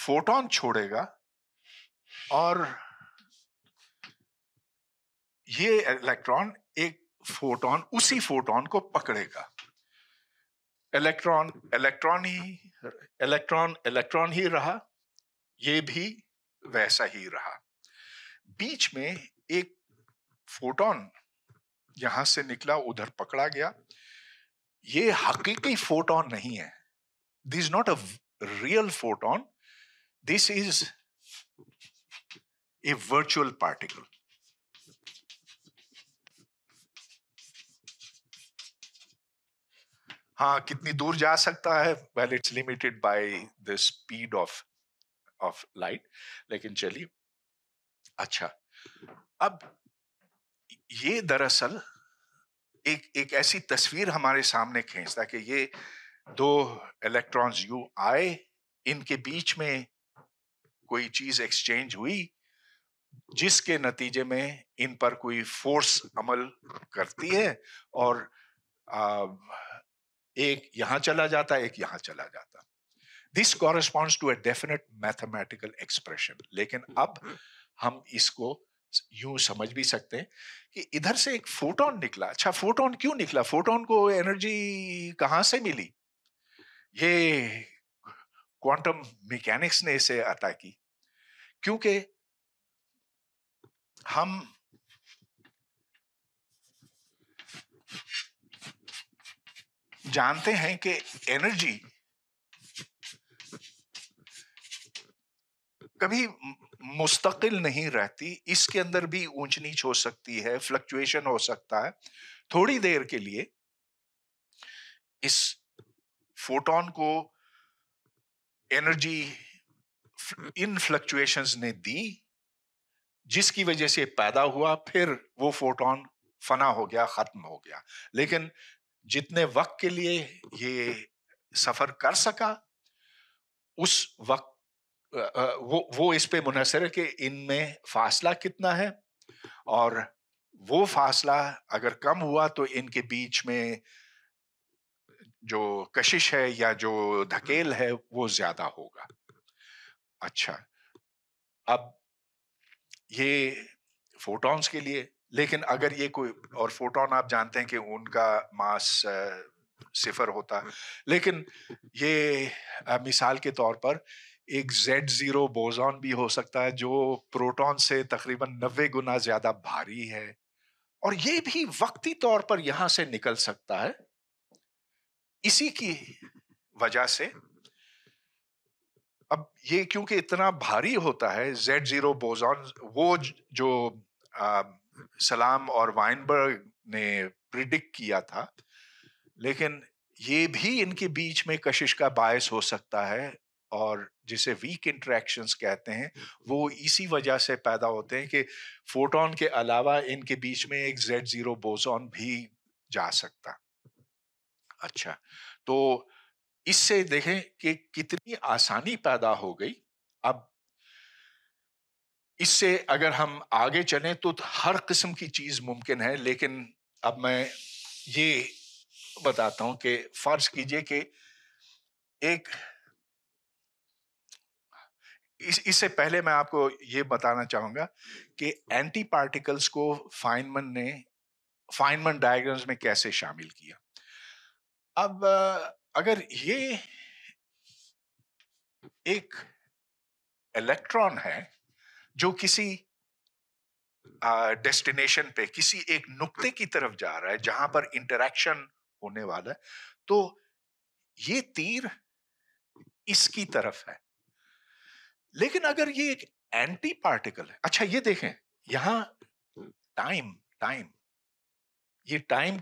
फोटोन छोड़ेगा और ये इलेक्ट्रॉन एक फोटोन उसी फोटोन को पकड़ेगा इलेक्ट्रॉन इलेक्ट्रॉन ही इलेक्ट्रॉन इलेक्ट्रॉन ही रहा ये भी वैसा ही रहा बीच में एक फोटोन यहां से निकला उधर पकड़ा गया ये हकीकी फोटोन नहीं है this not a real photon this is a virtual particle हाँ कितनी दूर जा सकता है well it's limited by the speed of of light लेकिन चलिए अच्छा अब ये दरअसल एक एक ऐसी तस्वीर हमारे सामने खींचता कि ये दो इलेक्ट्रॉन्स यू आए इनके बीच में कोई चीज एक्सचेंज हुई जिसके नतीजे में इन पर कोई फोर्स अमल करती है और आ, एक यहां चला जाता एक यहां चला जाता this corresponds to a definite mathematical expression लेकिन अब हम इसको यूं समझ भी सकते हैं कि इधर से एक फोटोन निकला अच्छा फोटोन क्यों निकला फोटोन को एनर्जी कहां से मिली ये क्वांटम मैकेनिक्स ने इसे अता की क्योंकि हम जानते हैं कि एनर्जी कभी मुस्तकिल नहीं रहती इसके अंदर भी ऊंच नीच हो सकती है फ्लक्चुएशन हो सकता है थोड़ी देर के लिए इस फोटोन को एनर्जी इन फ्लक्चुएशंस ने दी जिसकी वजह से पैदा हुआ फिर वो फोटोन फना हो गया खत्म हो गया लेकिन जितने वक्त के लिए ये सफर कर सका उस वक्त वो वो इस पे मुनसर है कि इनमें फासला कितना है और वो फासला अगर कम हुआ तो इनके बीच में जो कशिश है या जो धकेल है वो ज्यादा होगा अच्छा अब ये फोटॉन्स के लिए लेकिन अगर ये कोई और फोटोन आप जानते हैं कि उनका मास सिफर होता है लेकिन ये मिसाल के तौर पर एक जेड जीरो बोजॉन भी हो सकता है जो प्रोटॉन से तकरीबन नब्बे गुना ज्यादा भारी है और ये भी वक्ती तौर पर यहां से निकल सकता है इसी की वजह से अब ये क्योंकि इतना भारी होता है जेड जीरो बोजॉन वो जो आ, सलाम और वाइनबर्ग ने प्रिडिक्ट किया था लेकिन ये भी इनके बीच में कशिश का बायस हो सकता है और जिसे वीक इंट्रैक्शंस कहते हैं वो इसी वजह से पैदा होते हैं कि फोटोन के अलावा इनके बीच में एक जेड जीरो भी जा सकता अच्छा तो इससे देखें कि कितनी आसानी पैदा हो गई अब इससे अगर हम आगे चले तो हर किस्म की चीज़ मुमकिन है लेकिन अब मैं ये बताता हूं कि फ़र्ज़ कीजिए कि एक इस इससे पहले मैं आपको ये बताना चाहूंगा कि एंटी पार्टिकल्स को फाइनमन ने फाइनमन डायग्राम्स में कैसे शामिल किया अब अगर ये एक इलेक्ट्रॉन है जो किसी डेस्टिनेशन पे किसी एक नुक्ते की तरफ जा रहा है जहां पर इंटरेक्शन होने वाला है तो ये तीर इसकी तरफ है लेकिन अगर ये एक एंटी पार्टिकल है अच्छा ये देखें यहां टाइम टाइम ये टाइम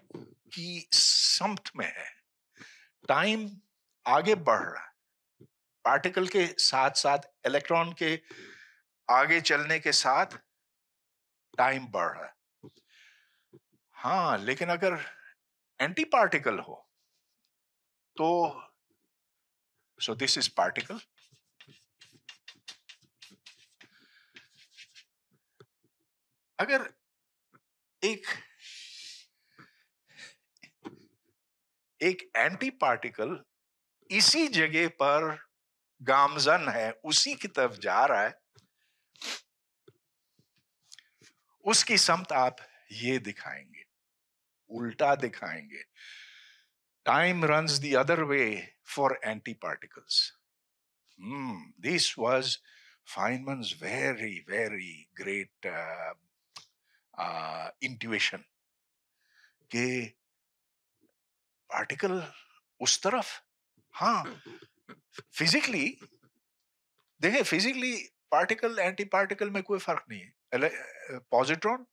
की समत में है टाइम आगे बढ़ रहा है पार्टिकल के साथ साथ इलेक्ट्रॉन के आगे चलने के साथ टाइम बढ़ रहा है हाँ लेकिन अगर एंटी पार्टिकल हो तो सो दिस इज पार्टिकल अगर एक एक एंटी पार्टिकल इसी जगह पर गामजन है उसी की तरफ जा रहा है उसकी समत आप ये दिखाएंगे उल्टा दिखाएंगे time runs the other way for antiparticles this was Feynman's very very great intuition के पार्टिकल उस तरफ हाँ फिजिकली देखिए फिजिकली पार्टिकल एंटी पार्टिकल में कोई फर्क नहीं है पॉजिट्रॉन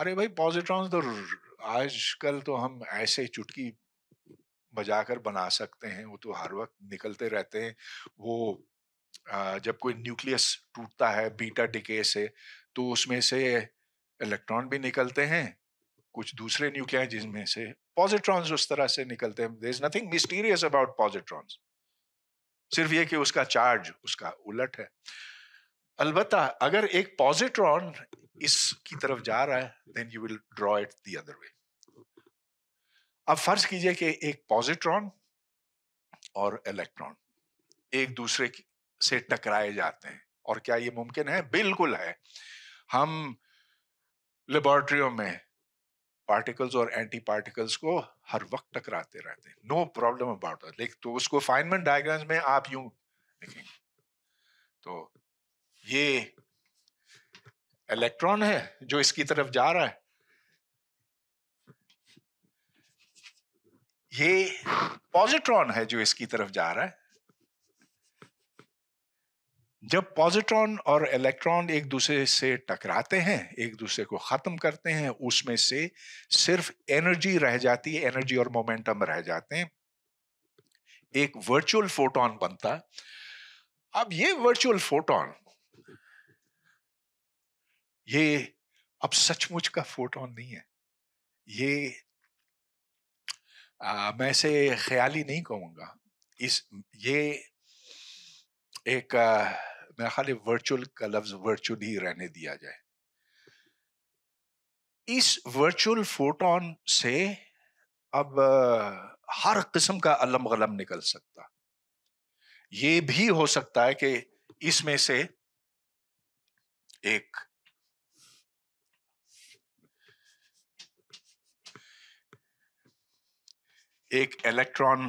अरे भाई पॉजिट्रॉन तो आजकल तो हम ऐसे चुटकी बजाकर बना सकते हैं वो तो हर वक्त निकलते रहते हैं वो जब कोई न्यूक्लियस टूटता है बीटा डिके से तो उसमें से इलेक्ट्रॉन भी निकलते हैं कुछ दूसरे न्यूक्लिया जिसमें से पॉजिट्रॉन्स उस तरह से निकलते हैं there is nothing mysterious about positrons सिर्फ ये कि उसका चार्ज उसका उलट है अलबत् अगर एक पॉजिट्रॉन इसकी तरफ जा रहा है then you will draw it the other way अब फर्ज कीजिए कि एक पॉजिट्रॉन और इलेक्ट्रॉन एक दूसरे से टकराए जाते हैं और क्या ये मुमकिन है बिल्कुल है हम लेबॉरटरियों में पार्टिकल्स और एंटी पार्टिकल्स को हर वक्त टकराते रहते हैं नो प्रॉब्लम अबाउट लेकिन तो उसको फाइनमेंट डायग्राम्स में आप यूं देखेंगे तो ये इलेक्ट्रॉन है जो इसकी तरफ जा रहा है ये पॉजिट्रॉन है जो इसकी तरफ जा रहा है जब पॉजिट्रॉन और इलेक्ट्रॉन एक दूसरे से टकराते हैं एक दूसरे को ख़त्म करते हैं उसमें से सिर्फ एनर्जी रह जाती है एनर्जी और मोमेंटम रह जाते हैं एक वर्चुअल फोटोन बनता अब ये वर्चुअल फोटोन ये अब सचमुच का फोटोन नहीं है ये आ, मैं इसे ख्याली नहीं कहूंगा इस ये एक मेरा ख्याल वर्चुअल का लफ्ज वर्चुअल ही रहने दिया जाए इस वर्चुअल फोटोन से अब हर किस्म का अलम गलम निकल सकता ये भी हो सकता है कि इसमें से एक एक इलेक्ट्रॉन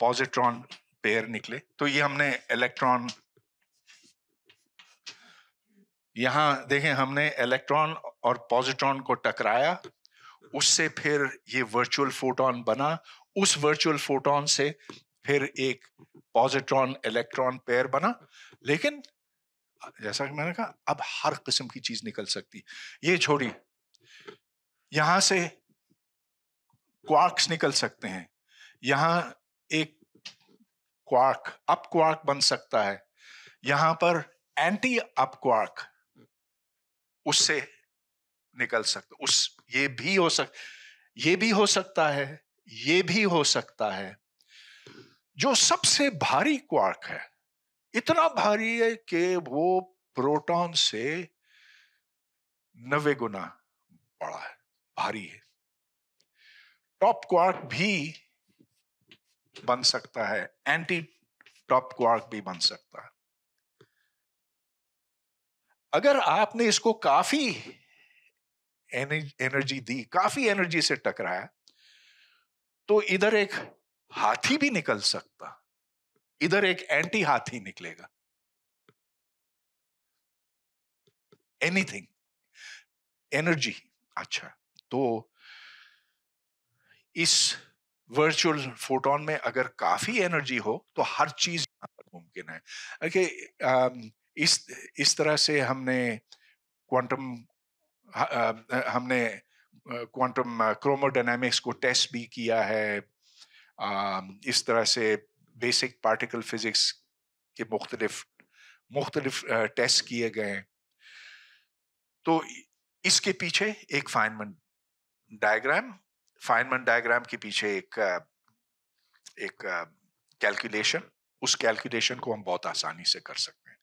पॉजिट्रॉन पेयर निकले तो ये हमने इलेक्ट्रॉन यहां देखें हमने इलेक्ट्रॉन और पॉजिट्रॉन को टकराया उससे फिर ये वर्चुअल फोटोन बना उस वर्चुअल फोटोन से फिर एक पॉजिट्रॉन इलेक्ट्रॉन पेयर बना लेकिन जैसा कि मैंने कहा अब हर किस्म की चीज निकल सकती ये छोड़ी यहां से क्वार्क्स निकल सकते हैं यहां एक क्वार्क अप क्वार्क बन सकता है यहां पर एंटी अप क्वार्क उससे निकल सकता उस ये भी हो सक ये भी हो सकता है ये भी हो सकता है जो सबसे भारी क्वार्क है इतना भारी है कि वो प्रोटॉन से नवे गुना बड़ा है भारी है टॉप क्वार्क भी बन सकता है एंटी टॉप क्वार्क भी बन सकता है अगर आपने इसको काफी एनर्जी दी काफी एनर्जी से टकराया तो इधर एक हाथी भी निकल सकता इधर एक एंटी हाथी निकलेगा एनीथिंग एनर्जी अच्छा तो इस वर्चुअल फोटोन में अगर काफी एनर्जी हो तो हर चीज मुमकिन है okay, इस इस तरह से हमने क्वांटम हमने क्वांटम क्रोमोडायनेमिक्स को टेस्ट भी किया है इस तरह से बेसिक पार्टिकल फिजिक्स के मुख्तलिफ मुख्तलिफ टेस्ट किए गए तो इसके पीछे एक फाइनमेंट डायग्राम फाइनमन डायग्राम के पीछे एक एक कैलकुलेशन उस कैलकुलेशन को हम बहुत आसानी से कर सकते हैं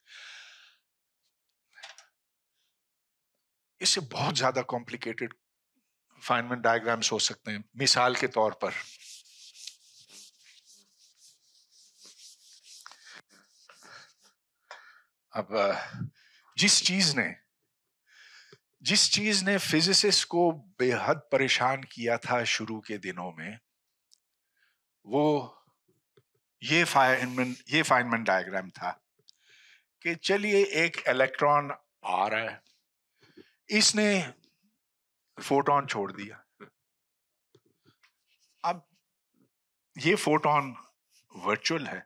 इससे बहुत ज्यादा कॉम्प्लिकेटेड फाइनमेंट डायग्राम्स हो सकते हैं मिसाल के तौर पर अब जिस चीज ने जिस चीज ने फिजिसिस्ट को बेहद परेशान किया था शुरू के दिनों में वो ये फाइनमेंट ये फाइनमेंट डायग्राम था कि चलिए एक इलेक्ट्रॉन आ रहा है इसने फोटोन छोड़ दिया अब ये फोटोन वर्चुअल है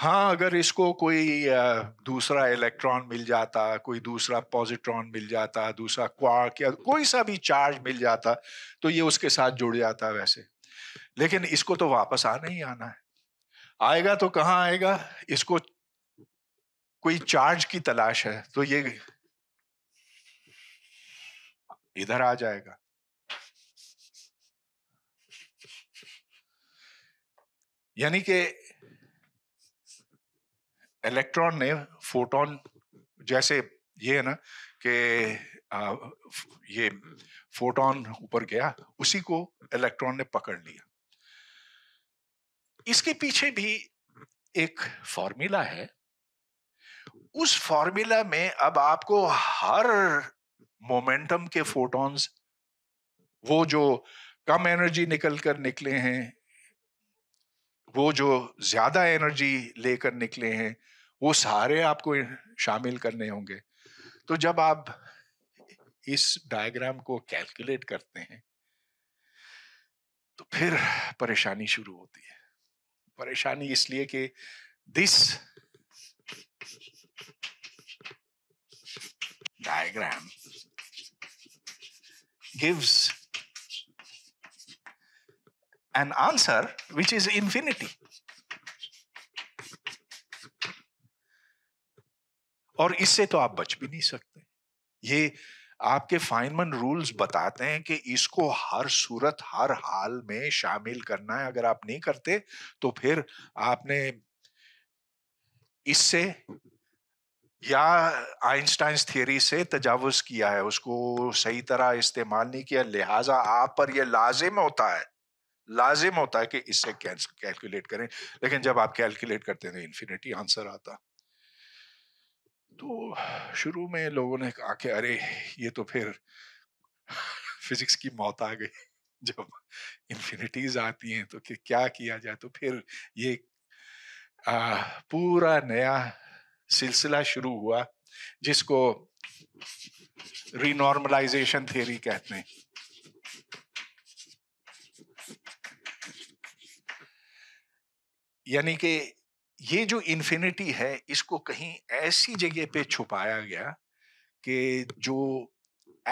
हाँ अगर इसको कोई दूसरा इलेक्ट्रॉन मिल जाता कोई दूसरा पॉजिट्रॉन मिल जाता दूसरा क्वार्क या कोई सा भी चार्ज मिल जाता तो ये उसके साथ जुड़ जाता वैसे लेकिन इसको तो वापस आना ही आना है आएगा तो कहाँ आएगा इसको कोई चार्ज की तलाश है तो ये इधर आ जाएगा यानी कि इलेक्ट्रॉन ने फोटोन जैसे ये है ना कि ये फोटोन ऊपर गया उसी को इलेक्ट्रॉन ने पकड़ लिया इसके पीछे भी एक फॉर्मूला है उस फॉर्मूला में अब आपको हर मोमेंटम के फोटॉन्स वो जो कम एनर्जी निकल कर निकले हैं वो जो ज्यादा एनर्जी लेकर निकले हैं वो सारे आपको शामिल करने होंगे तो जब आप इस डायग्राम को कैलकुलेट करते हैं तो फिर परेशानी शुरू होती है परेशानी इसलिए कि this diagram gives an answer which is infinity और इससे तो आप बच भी नहीं सकते ये आपके फाइनमन रूल्स बताते हैं कि इसको हर सूरत हर हाल में शामिल करना है अगर आप नहीं करते तो फिर आपने इससे या आइंस्टाइंस थियोरी से तजावज किया है उसको सही तरह इस्तेमाल नहीं किया लिहाजा आप पर यह लाजिम होता है लाजिम होता है कि इससे कैलकुलेट करें लेकिन जब आप कैलकुलेट करते हैं तो इन्फिनिटी आंसर आता तो शुरू में लोगों ने कहा कि अरे ये तो फिर फिजिक्स की मौत आ गई जब इन्फिनिटीज आती हैं तो कि क्या किया जाए तो फिर ये आ, पूरा नया सिलसिला शुरू हुआ जिसको रिनॉर्मलाइजेशन थ्योरी कहते हैं यानी कि ये जो इन्फिनिटी है इसको कहीं ऐसी जगह पे छुपाया गया कि जो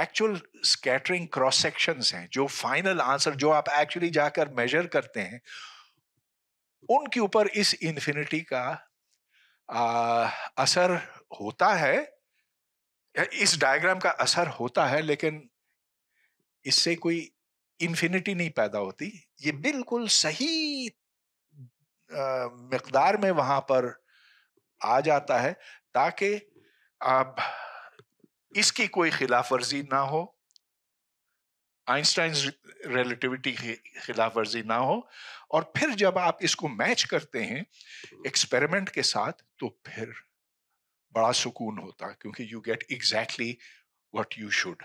एक्चुअल स्कैटरिंग क्रॉस सेक्शंस हैं जो फाइनल आंसर जो आप एक्चुअली जाकर मेजर करते हैं उनके ऊपर इस इन्फिनिटी का आ, असर होता है इस डायग्राम का असर होता है लेकिन इससे कोई इन्फिनिटी नहीं पैदा होती ये बिल्कुल सही मकदार में वहां पर आ जाता है ताकि आप इसकी कोई खिलाफ वर्जी ना हो आइंस्टाइन रिलेटिविटी की खिलाफ वर्जी ना हो और फिर जब आप इसको मैच करते हैं एक्सपेरिमेंट के साथ तो फिर बड़ा सुकून होता क्योंकि you get exactly what you should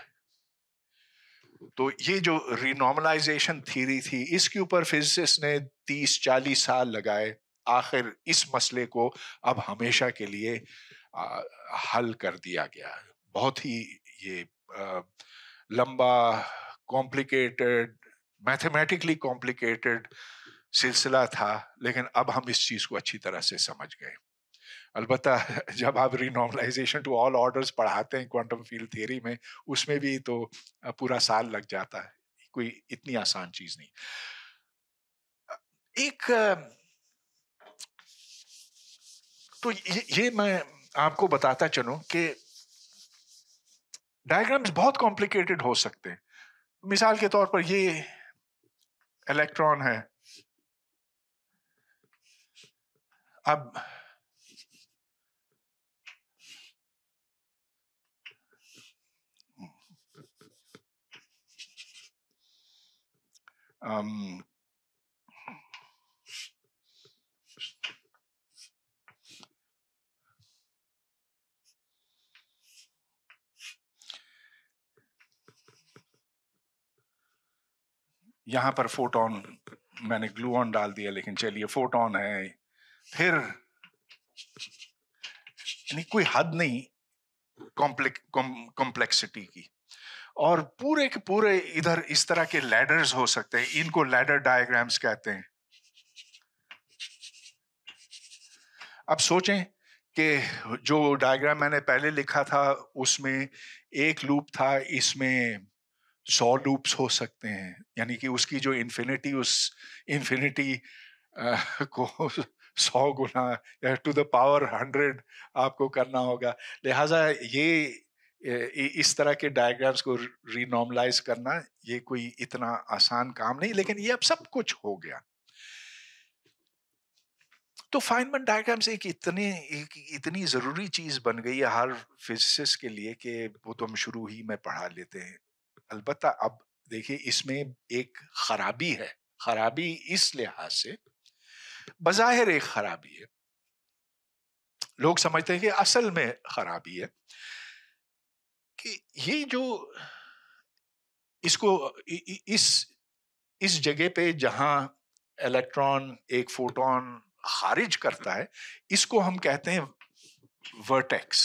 तो ये जो रिनॉर्मलाइजेशन थीरी थी इसके ऊपर फिजिसिस्ट ने 30-40 साल लगाए आखिर इस मसले को अब हमेशा के लिए आ, हल कर दिया गया बहुत ही ये आ, लंबा कॉम्प्लिकेटेड मैथमेटिकली कॉम्प्लिकेटेड सिलसिला था लेकिन अब हम इस चीज़ को अच्छी तरह से समझ गए अलबत् जब आप रिनॉर्मलाइजेशन टू ऑल ऑर्डर्स पढ़ाते हैं क्वांटम फील्ड थ्योरी में उसमें भी तो पूरा साल लग जाता है कोई इतनी आसान चीज नहीं एक तो ये, ये मैं आपको बताता चलूं कि डायग्राम्स बहुत कॉम्प्लिकेटेड हो सकते हैं मिसाल के तौर पर ये इलेक्ट्रॉन है अब Um, यहां पर फोटोन मैंने ग्लू ऑन डाल दिया लेकिन चलिए फोटोन है फिर यानी कोई हद नहीं कॉम्प्लेक्सिटी की और पूरे के पूरे इधर इस तरह के लैडर्स हो सकते हैं इनको लैडर डायग्राम्स कहते हैं अब सोचें कि जो डायग्राम मैंने पहले लिखा था उसमें एक लूप था इसमें सौ लूप्स हो सकते हैं यानी कि उसकी जो इन्फिनिटी उस इन्फिनिटी को सौ गुना या टू द पावर हंड्रेड आपको करना होगा लिहाजा ये इस तरह के डायग्राम्स को रीनॉर्मलाइज करना ये कोई इतना आसान काम नहीं लेकिन ये अब सब कुछ हो गया तो फाइनमन डायग्राम्स एक इतने एक इतनी ज़रूरी चीज़ बन गई है हर फिजिसिस्ट के लिए कि वो तो हम शुरू ही में पढ़ा लेते हैं अलबत् अब देखिए इसमें एक खराबी है खराबी इस लिहाज से बज़ाहिर एक खराबी है लोग समझते हैं कि असल में खराबी है ये जो इसको इस इस जगह पे जहां इलेक्ट्रॉन एक फोटोन खारिज करता है इसको हम कहते हैं वर्टेक्स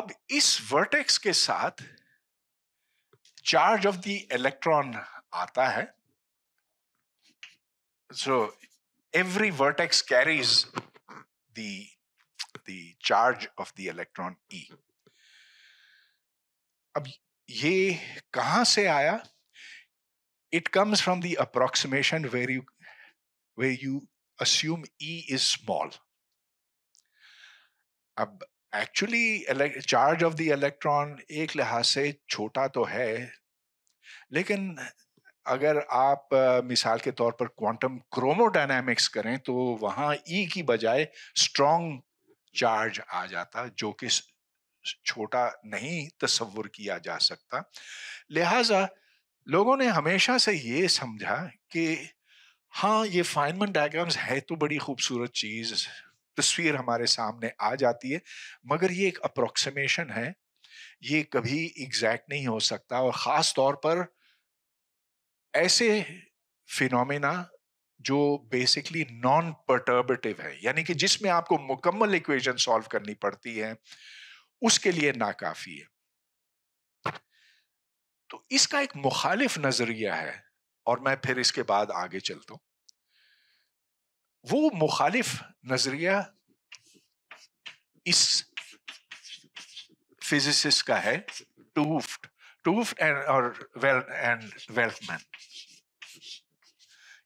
अब इस वर्टेक्स के साथ चार्ज ऑफ द इलेक्ट्रॉन आता है so every vertex carries the the charge of the electron E. ab ye kahan se aaya it comes from the approximation where you where you assume e is small ab actually charge of the electron ek lihaz se छोटा to hai lekin अगर आप मिसाल के तौर पर quantum chromodynamics करें तो वहां ई e की बजाय स्ट्रॉन्ग चार्ज आ जाता जो कि छोटा नहीं तस्वुर किया जा सकता लिहाजा लोगों ने हमेशा से ये समझा कि हाँ ये फाइनमन डायग्राम्स है तो बड़ी खूबसूरत चीज़ तस्वीर हमारे सामने आ जाती है मगर ये एक अप्रोक्सीमेशन है ये कभी एग्जैक्ट नहीं हो सकता और ख़ास तौर पर ऐसे फिनोमेना जो बेसिकली नॉन परटर्बेटिव है यानी कि जिसमें आपको मुकम्मल इक्वेशन सॉल्व करनी पड़ती है उसके लिए नाकाफी है तो इसका एक मुखालिफ नजरिया है और मैं फिर इसके बाद आगे चलता हूं वो मुखालिफ नजरिया इस फिजिसिस्ट का है टूफ्ट टूफ्ट एंड और वेल एंड वेल्थमैन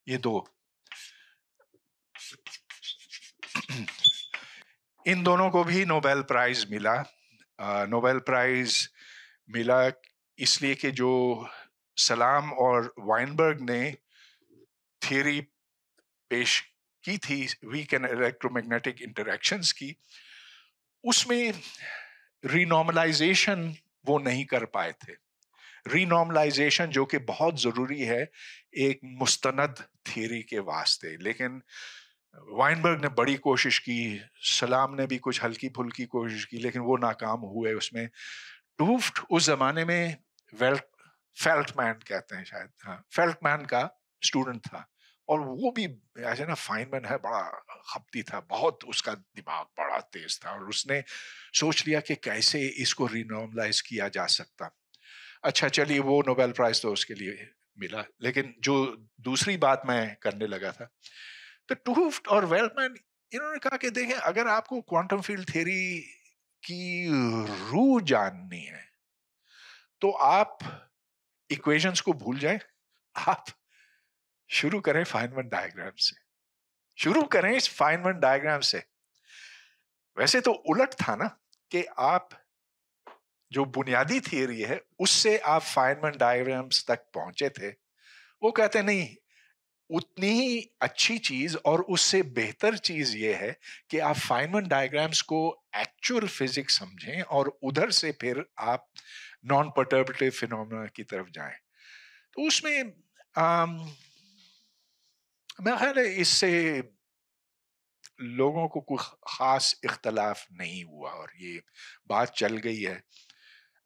ये दो इन दोनों को भी नोबेल प्राइज मिला नोबेल प्राइज मिला इसलिए कि जो सलाम और वाइनबर्ग ने थियरी पेश की थी वीक एंड इलेक्ट्रोमैग्नेटिक इंटरेक्शंस की उसमें रीनॉर्मलाइजेशन वो नहीं कर पाए थे रीनॉर्मलाइजेशन जो कि बहुत ज़रूरी है एक मुस्तनद थियरी के वास्ते लेकिन वाइनबर्ग ने बड़ी कोशिश की सलाम ने भी कुछ हल्की फुल्की कोशिश की लेकिन वो नाकाम हुए उसमें टूफ्ट उस ज़माने में वेल्ट फेल्टमैन कहते हैं शायद हाँ फेल्टमैन का स्टूडेंट था और वो भी ऐसे ना फाइनमैन है बड़ा खपती था बहुत उसका दिमाग बड़ा तेज था और उसने सोच लिया कि कैसे इसको रिनॉर्मलाइज किया जा सकता अच्छा चलिए वो नोबेल प्राइज़ तो उसके लिए मिला लेकिन जो दूसरी बात मैं करने लगा था तो टूफ्ट और वेलमैन इन्होंने कहा कि देखें अगर आपको क्वांटम फील्ड थेरी की रू जाननी है तो आप इक्वेशंस को भूल जाएं आप शुरू करें फाइनमन डायग्राम से शुरू करें इस फाइनमन डायग्राम से वैसे तो उलट था ना कि आप जो बुनियादी थियरी है उससे आप फाइनमन डायग्राम्स तक पहुंचे थे वो कहते नहीं उतनी ही अच्छी चीज और उससे बेहतर चीज ये है कि आप फाइनमन डायग्राम्स को एक्चुअल फिजिक्स समझें और उधर से फिर आप नॉन पर्टर्बेटिव फिनोमेना की तरफ जाएं तो उसमें मेरा ख्याल है इससे लोगों को कोई ख़ास इख्तलाफ नहीं हुआ और ये बात चल गई है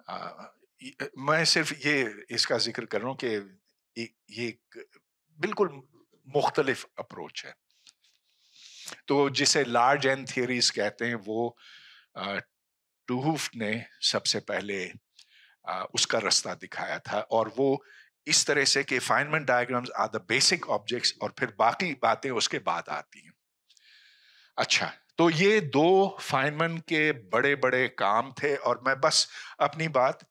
आ, मैं सिर्फ ये इसका जिक्र कर रहा हूँ कि ये बिल्कुल मुख्तलिफ अप्रोच है तो जिसे लार्ज एंड थियरीज कहते हैं वो टूहूफ ने सबसे पहले आ, उसका रास्ता दिखाया था और वो इस तरह से कि Feynman diagram are the basic object और फिर बाकी बातें उसके बाद आती हैं अच्छा तो ये दो फाइनमैन के बड़े बड़े काम थे और मैं बस अपनी बात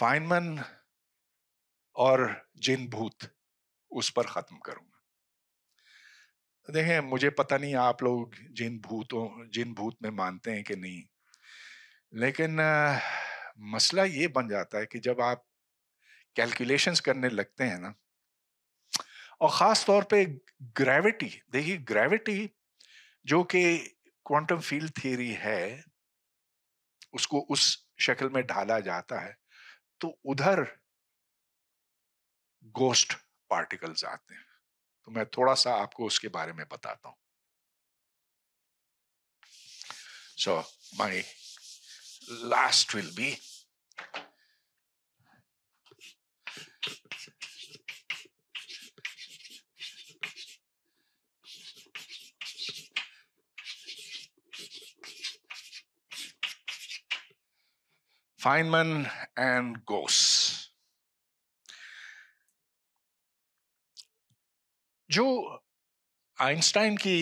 फाइनमैन और जिन भूत उस पर ख़त्म करूंगा देखें मुझे पता नहीं आप लोग जिन भूतों जिन भूत में मानते हैं कि नहीं लेकिन आ, मसला ये बन जाता है कि जब आप कैलकुलेशंस करने लगते हैं ना और ख़ास तौर पे ग्रेविटी देखिए ग्रेविटी जो कि क्वांटम फील्ड थियरी है उसको उस शक्ल में ढाला जाता है तो उधर गोस्ट पार्टिकल्स आते हैं तो मैं थोड़ा सा आपको उसके बारे में बताता हूं so my last will be Feynman and Gauss. जो आइंस्टाइन की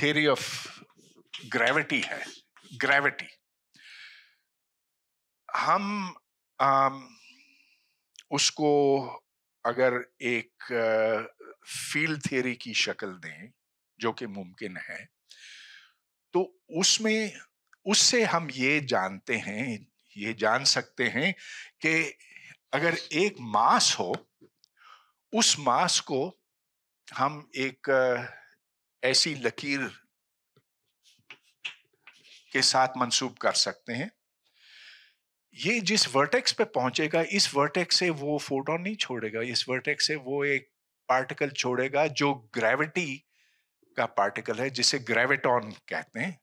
थ्योरी ऑफ ग्रेविटी है ग्रेविटी हम आम, उसको अगर एक फील्ड थ्योरी की शक्ल दें जो कि मुमकिन है तो उसमें उससे हम ये जानते हैं ये जान सकते हैं कि अगर एक मास हो उस मास को हम एक ऐसी लकीर के साथ मंसूब कर सकते हैं ये जिस वर्टेक्स पे पहुंचेगा इस वर्टेक्स से वो फोटोन नहीं छोड़ेगा इस वर्टेक्स से वो एक पार्टिकल छोड़ेगा जो ग्रेविटी का पार्टिकल है जिसे ग्रेविटॉन कहते हैं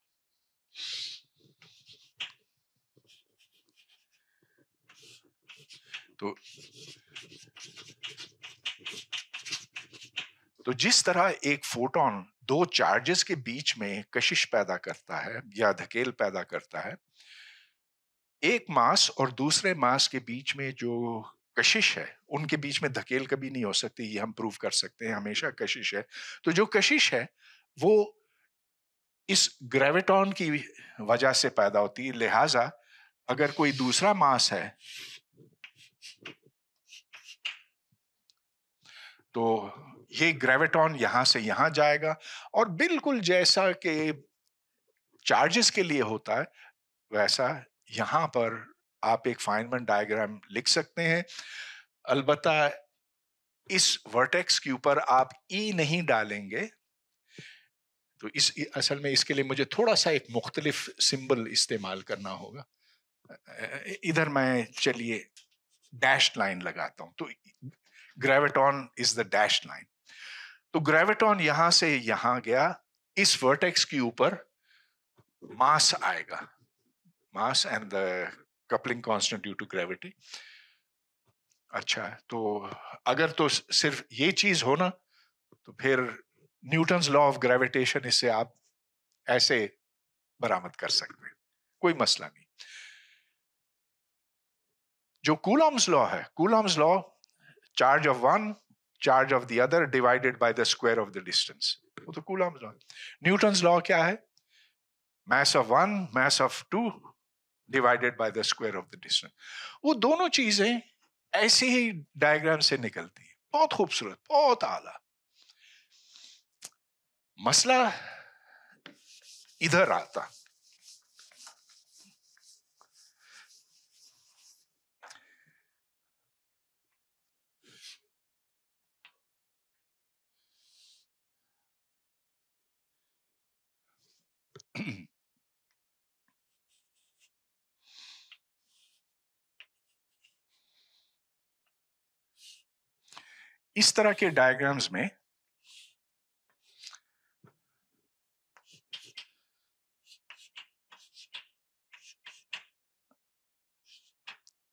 तो तो जिस तरह एक फोटोन दो चार्जेस के बीच में कशिश पैदा करता है या धकेल पैदा करता है एक मास और दूसरे मास के बीच में जो कशिश है उनके बीच में धकेल कभी नहीं हो सकती ये हम प्रूव कर सकते हैं हमेशा कशिश है तो जो कशिश है वो इस ग्रेविटॉन की वजह से पैदा होती है लिहाजा अगर कोई दूसरा मास है तो ये ग्रेविटॉन यहाँ से यहाँ जाएगा और बिल्कुल जैसा कि चार्जेस के लिए होता है वैसा यहाँ पर आप एक फाइनमन डायग्राम लिख सकते हैं अलबत् इस वर्टेक्स के ऊपर आप ई e नहीं डालेंगे तो इस असल में इसके लिए मुझे थोड़ा सा एक मुख्तलिफ सिंबल इस्तेमाल करना होगा इधर मैं चलिए डैश लाइन लगाता हूं तो graviton is the dash line तो ग्रेविटॉन यहां से यहां गया इस वर्टेक्स के ऊपर मास आएगा mass and the coupling constant due to gravity अच्छा तो अगर तो सिर्फ ये चीज हो ना तो फिर न्यूटन्स लॉ ऑफ ग्रेविटेशन इससे आप ऐसे बरामद कर सकते हैं कोई मसला नहीं जो कूलॉम्स लॉ है Coulomb's law charge of one charge of the other divided by the square of the distance वो तो कूलाम्स लॉ न्यूटन लॉ क्या है mass of one mass of two divided by the square of the distance वो दोनों चीजें ऐसे ही diagram से निकलती है बहुत खूबसूरत बहुत आला मसला इधर आता इस तरह के डायग्राम्स में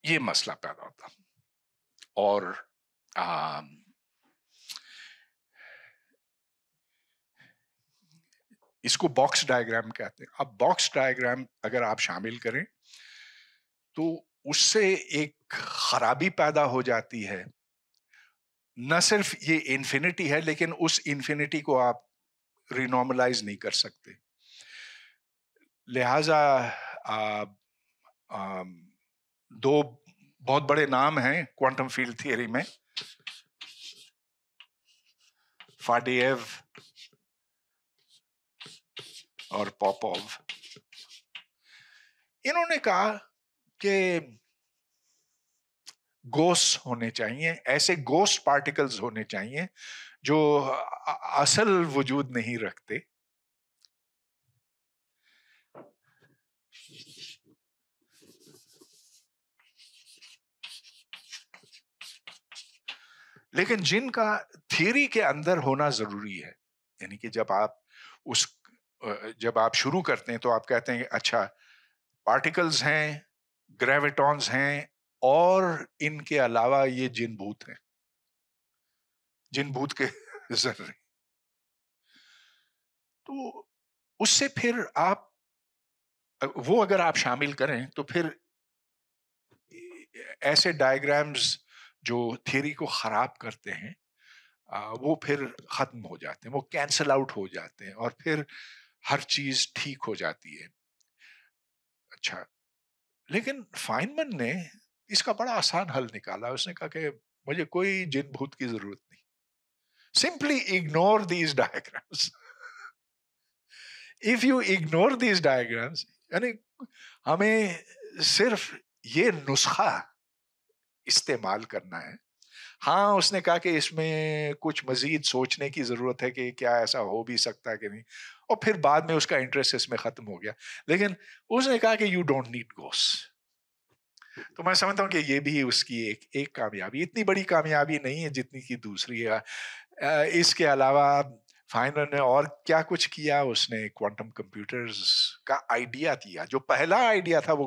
ये मसला पैदा होता और आ, इसको बॉक्स डायग्राम कहते हैं अब बॉक्स डायग्राम अगर आप शामिल करें तो उससे एक खराबी पैदा हो जाती है न सिर्फ ये इन्फिनिटी है लेकिन उस इन्फिनिटी को आप रिनॉर्मलाइज नहीं कर सकते लिहाजा दो बहुत बड़े नाम हैं क्वांटम फील्ड थियरी में फाडेव और पॉपॉव इन्होंने कहा कि गोस होने चाहिए ऐसे गोस पार्टिकल्स होने चाहिए जो असल वजूद नहीं रखते लेकिन जिनका थियरी के अंदर होना जरूरी है यानी कि जब आप उस जब आप शुरू करते हैं तो आप कहते हैं अच्छा पार्टिकल्स हैं ग्रेविटॉन्स हैं और इनके अलावा ये जिन भूत हैं जिन भूत के जर्रे तो उससे फिर आप वो अगर आप शामिल करें तो फिर ऐसे डायग्राम्स जो थियरी को ख़राब करते हैं वो फिर ख़त्म हो जाते हैं वो कैंसल आउट हो जाते हैं और फिर हर चीज ठीक हो जाती है अच्छा लेकिन फाइनमन ने इसका बड़ा आसान हल निकाला उसने कहा कि मुझे कोई जिन भूत की जरूरत नहीं simply ignore these diagrams if you ignore these diagrams यानी हमें सिर्फ ये नुस्खा इस्तेमाल करना है हाँ उसने कहा कि इसमें कुछ मजीद सोचने की ज़रूरत है कि क्या ऐसा हो भी सकता है कि नहीं और फिर बाद में उसका इंटरेस्ट इसमें ख़त्म हो गया लेकिन उसने कहा कि यू डोंट नीड गोस तो मैं समझता हूँ कि ये भी उसकी एक एक कामयाबी इतनी बड़ी कामयाबी नहीं है जितनी की दूसरी है इसके अलावा फाइनल ने और क्या कुछ किया उसने क्वांटम कंप्यूटर्स का आइडिया दिया जो पहला आइडिया था वो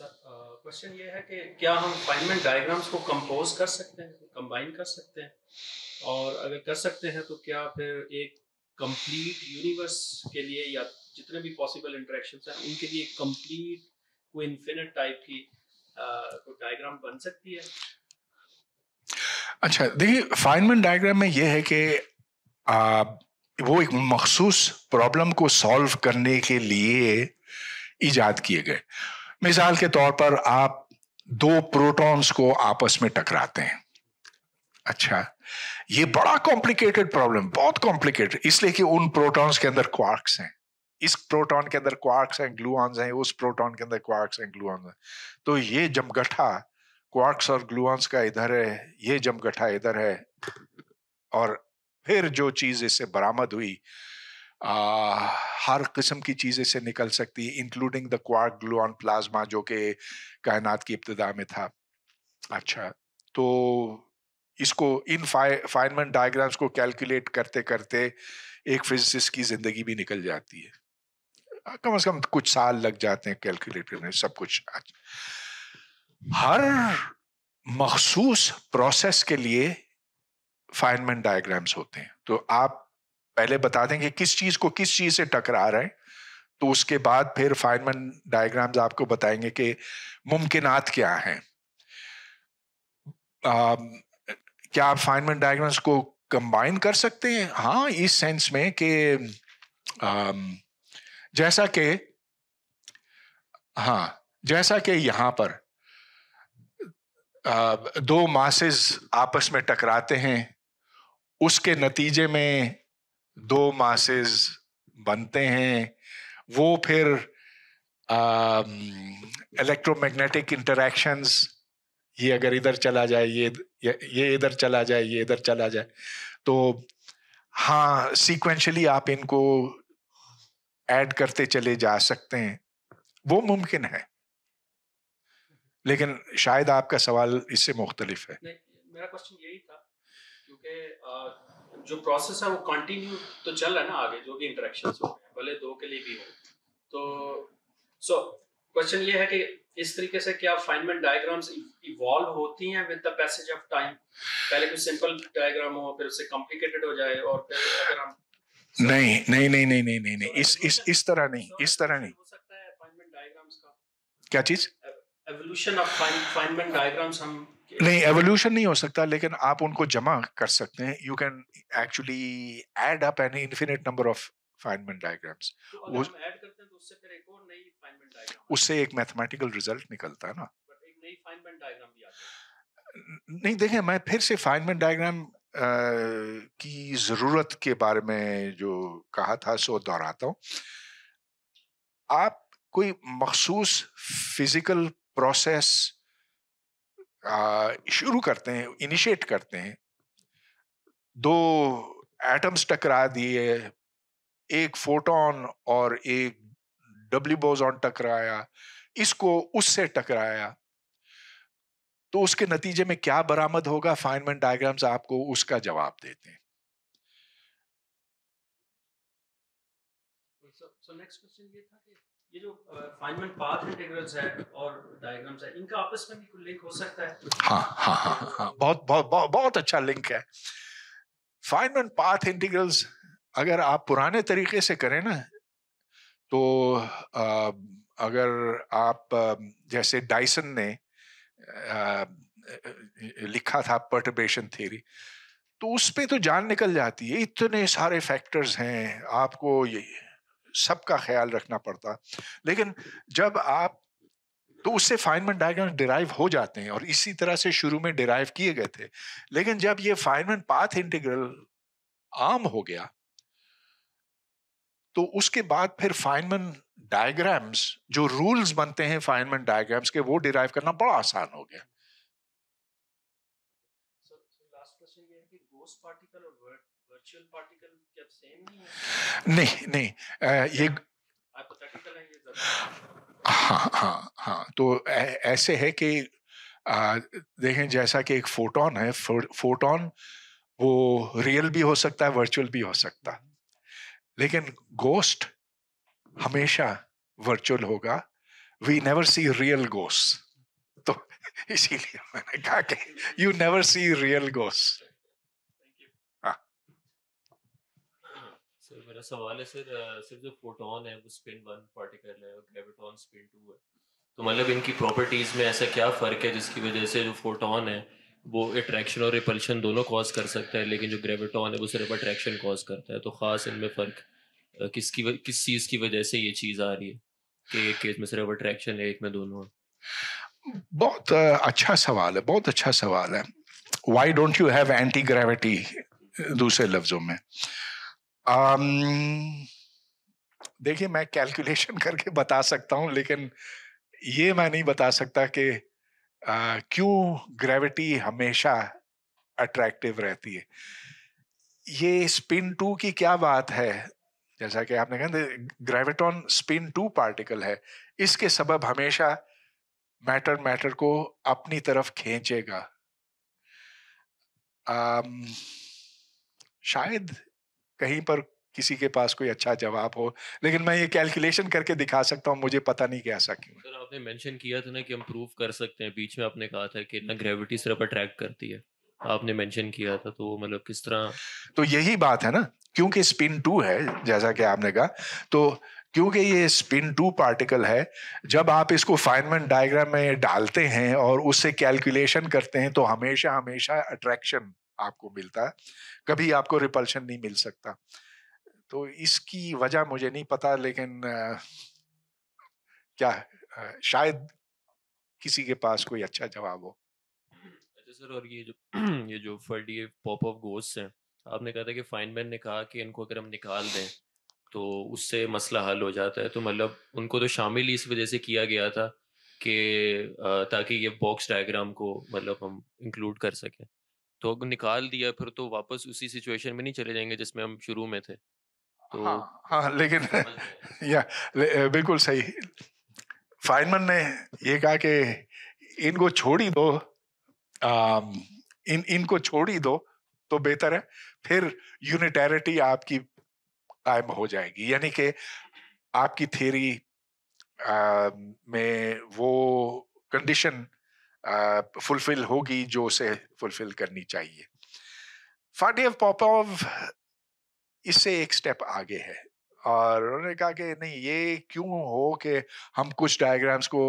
क्वेश्चन uh, ये है कि क्या हम फाइनमेंट डायग्राम्स को कंपोज कर सकते हैं कंबाइन कर सकते हैं और अगर कर सकते हैं तो क्या फिर एक कंप्लीट यूनिवर्स के लिए या जितने भी पॉसिबल इंटरेक्शन हैं उनके लिए कंप्लीट कोई इन्फिनिट टाइप की uh, कोई डायग्राम बन सकती है अच्छा देखिए फाइनमेंट डायग्राम में यह है कि वो एक मखसूस प्रॉब्लम को सॉल्व करने के लिए ईजाद किए गए मिसाल के तौर पर आप दो प्रोटॉन्स को आपस में टकराते हैं अच्छा ये बड़ा कॉम्प्लिकेटेड प्रॉब्लम बहुत कॉम्प्लिकेटेड इसलिए कि उन प्रोटॉन्स के अंदर क्वार्क्स हैं इस प्रोटॉन के अंदर क्वार्क्स हैं ग्लूआंस हैं उस प्रोटॉन के अंदर क्वार्क्स हैं ग्लूआंस हैं तो ये जमगठा क्वार्क्स और ग्लूआंस का इधर है ये जमगठा इधर है और फिर जो चीज इससे बरामद हुई हर किस्म की चीज़ें से निकल सकती including the quark gluon plasma जो कि कायनात की इब्तदा में था अच्छा तो इसको इन फाइनमेंट डायग्राम्स को कैलकुलेट करते करते एक फिजिसिस्ट की ज़िंदगी भी निकल जाती है कम से कम कुछ साल लग जाते हैं कैलकुलेट करने सब कुछ अच्छा, हर मखसूस प्रोसेस के लिए फाइनमेंट डायग्राम्स होते हैं तो आप पहले बता दें कि किस चीज़ को किस चीज़ से टकरा रहे हैं तो उसके बाद फिर फाइनमन डायग्राम्स आपको बताएंगे कि मुमकिनात क्या हैं क्या आप फाइनमन डायग्राम्स को कंबाइन कर सकते हैं हाँ इस सेंस में कि जैसा कि हाँ जैसा कि यहां पर आ, दो मासेस आपस में टकराते हैं उसके नतीजे में दो मासेज बनते हैं वो फिर इलेक्ट्रोमैग्नेटिक इंटरैक्शंस ये अगर इधर चला जाए ये ये इधर चला जाए ये इधर चला जाए तो हाँ सीक्वेंशली आप इनको ऐड करते चले जा सकते हैं वो मुमकिन है लेकिन शायद आपका सवाल इससे मुख्तलिफ है नहीं, मेरा क्वेश्चन यही था क्योंकि जो प्रोसेस है वो कंटिन्यू तो चल रहा है ना आगे जो भी इंटरेक्शन हो रहे हैं भले दो के लिए भी हो तो सो क्वेश्चन ये है कि इस तरीके से क्या फाइनमेंट डायग्राम्स इवॉल्व होती हैं with the passage of time पहले कुछ सिंपल डायग्राम हो फिर उससे कॉम्प्लिकेटेड हो जाए और फिर अगर हम नहीं नहीं नहीं नहीं नहीं नहीं नहीं तो इस इस इस तरह नहीं इस तरह नहीं हो सकता है फाइनमेंट डायग्राम्स का क्या चीज एवोल्यूशन ऑफ फाइनमेंट डायग्राम्स हम नहीं एवोल्यूशन नहीं हो सकता लेकिन आप उनको जमा कर सकते हैं you can actually add up an infinite number of Feynman diagrams उससे एक मैथमेटिकल रिजल्ट निकलता है ना नहीं देखें मैं फिर से फाइनमेंट डायग्राम की ज़रूरत के बारे में जो कहा था सो दोहराता हूँ आप कोई मखसूस फिज़िकल प्रोसेस शुरू करते हैं इनिशिएट करते हैं दो एटम्स टकरा दिए एक फोटोन और एक डब्ल्यू बोजॉन टकराया इसको उससे टकराया तो उसके नतीजे में क्या बरामद होगा फाइनमेंट डायग्राम्स आपको उसका जवाब देते हैं so, so ये जो पाथ इंटीग्रल्स है और डायग्राम्स है इनका आपस में भी कोई लिंक हो सकता है हाँ हाँ हाँ हाँ बहुत बहुत बहुत, अच्छा लिंक है पाथ इंटीग्रल्स अगर आप पुराने तरीके से करें ना तो अगर आप जैसे डाइसन ने लिखा था पर्टबेशन थ्योरी तो उस पर तो जान निकल जाती है इतने सारे फैक्टर्स हैं आपको ये सबका ख्याल रखना पड़ता लेकिन जब आप तो उससे फाइनमन डायग्राम डिराइव हो जाते हैं और इसी तरह से शुरू में डिराइव किए गए थे लेकिन जब ये फाइनमन पाथ इंटीग्रल आम हो गया तो उसके बाद फिर फाइनमन डायग्राम्स जो रूल्स बनते हैं फाइनमन डायग्राम्स के वो डिराइव करना बड़ा आसान हो गया नहीं नहीं आ, ये हाँ हाँ हाँ तो ऐसे है कि देखें जैसा कि एक फोटोन है फोटोन वो रियल भी हो सकता है वर्चुअल भी हो सकता लेकिन गोस्ट हमेशा वर्चुअल होगा we never see real ghost तो इसीलिए मैंने कहा कि you never see real ghost सवाल है सर सर जो फोटोन है वो स्पिन वन पार्टिकल है और ग्रेविटॉन स्पिन टू है तो मतलब इनकी प्रॉपर्टीज में ऐसा क्या फर्क है जिसकी वजह से जो फोटोन है वो अट्रैक्शन और रिपल्शन दोनों कॉज कर सकता है लेकिन जो ग्रेविटॉन है वो सिर्फ अट्रैक्शन कॉज करता है तो खास इनमें फर्क किसकी किस चीज की वजह से ये चीज आ रही है कि एक केस में सिर्फ अट्रैक्शन है एक में दोनों है बहुत अच्छा सवाल है बहुत अच्छा सवाल है why don't you have anti gravity दूसरे लफ्जों में um, देखिए मैं कैलकुलेशन करके बता सकता हूं लेकिन ये मैं नहीं बता सकता कि क्यों ग्रेविटी हमेशा अट्रैक्टिव रहती है ये स्पिन टू की क्या बात है जैसा कि आपने कहा ग्रेविटॉन स्पिन टू पार्टिकल है इसके सबब हमेशा मैटर मैटर को अपनी तरफ खींचेगा शायद कहीं पर किसी के पास कोई अच्छा जवाब हो लेकिन मैं ये कैलकुलेशन करके दिखा सकता हूँ मुझे पता नहीं क्या ऐसा क्यों सर आपने मेंशन किया था ना कि हम प्रूव कर सकते हैं बीच में आपने कहा था कि ना ग्रेविटी सिर्फ अट्रैक्ट करती है आपने मेंशन किया था तो मतलब किस तरह तो यही बात है ना क्योंकि स्पिन टू है जैसा कि आपने कहा तो क्योंकि ये स्पिन टू पार्टिकल है जब आप इसको फाइनमेंट डायग्राम में डालते हैं और उससे कैलकुलेशन करते हैं तो हमेशा हमेशा अट्रैक्शन आपको मिलता है कभी आपको रिपल्शन नहीं मिल सकता तो इसकी वजह मुझे नहीं पता लेकिन आ, क्या आ, शायद किसी के पास कोई अच्छा जवाब हो अच्छा सर और ये जो ये जो फर्डी पॉप ऑफ गोस्ट हैं आपने कहा था कि फाइनमैन ने कहा कि इनको अगर हम निकाल दें तो उससे मसला हल हो जाता है तो मतलब उनको तो शामिल ही इस वजह से किया गया था कि ताकि ये बॉक्स डायग्राम को मतलब हम इंक्लूड कर सकें तो अगर निकाल दिया फिर तो वापस उसी सिचुएशन में नहीं चले जाएंगे जिसमें हम शुरू में थे तो हाँ, हाँ लेकिन या ले, बिल्कुल सही फाइनमन ने ये कहा कि इनको छोड़ ही दो आ, इन इनको छोड़ ही दो तो बेहतर है फिर यूनिटेरिटी आपकी कायम हो जाएगी यानी कि आपकी थेरी में वो कंडीशन फुलफिल होगी जो उसे फुलफिल करनी चाहिए फाडेव पॉपॉव इससे एक स्टेप आगे है और उन्होंने कहा कि नहीं ये क्यों हो कि हम कुछ डायग्राम्स को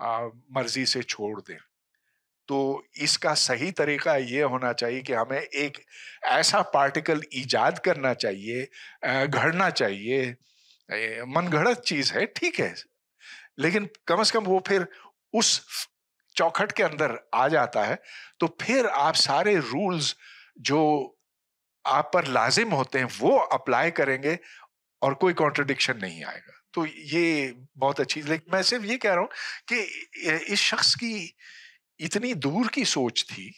आ, मर्जी से छोड़ दें तो इसका सही तरीका ये होना चाहिए कि हमें एक ऐसा पार्टिकल ईजाद करना चाहिए घड़ना चाहिए मनगढ़ंत चीज़ है ठीक है लेकिन कम से कम वो फिर उस चौखट के अंदर आ जाता है तो फिर आप सारे रूल्स जो आप पर लाजिम होते हैं वो अप्लाई करेंगे और कोई कॉन्ट्रडिक्शन नहीं आएगा तो ये बहुत अच्छी लेकिन मैं सिर्फ ये कह रहा हूँ कि इस शख्स की इतनी दूर की सोच थी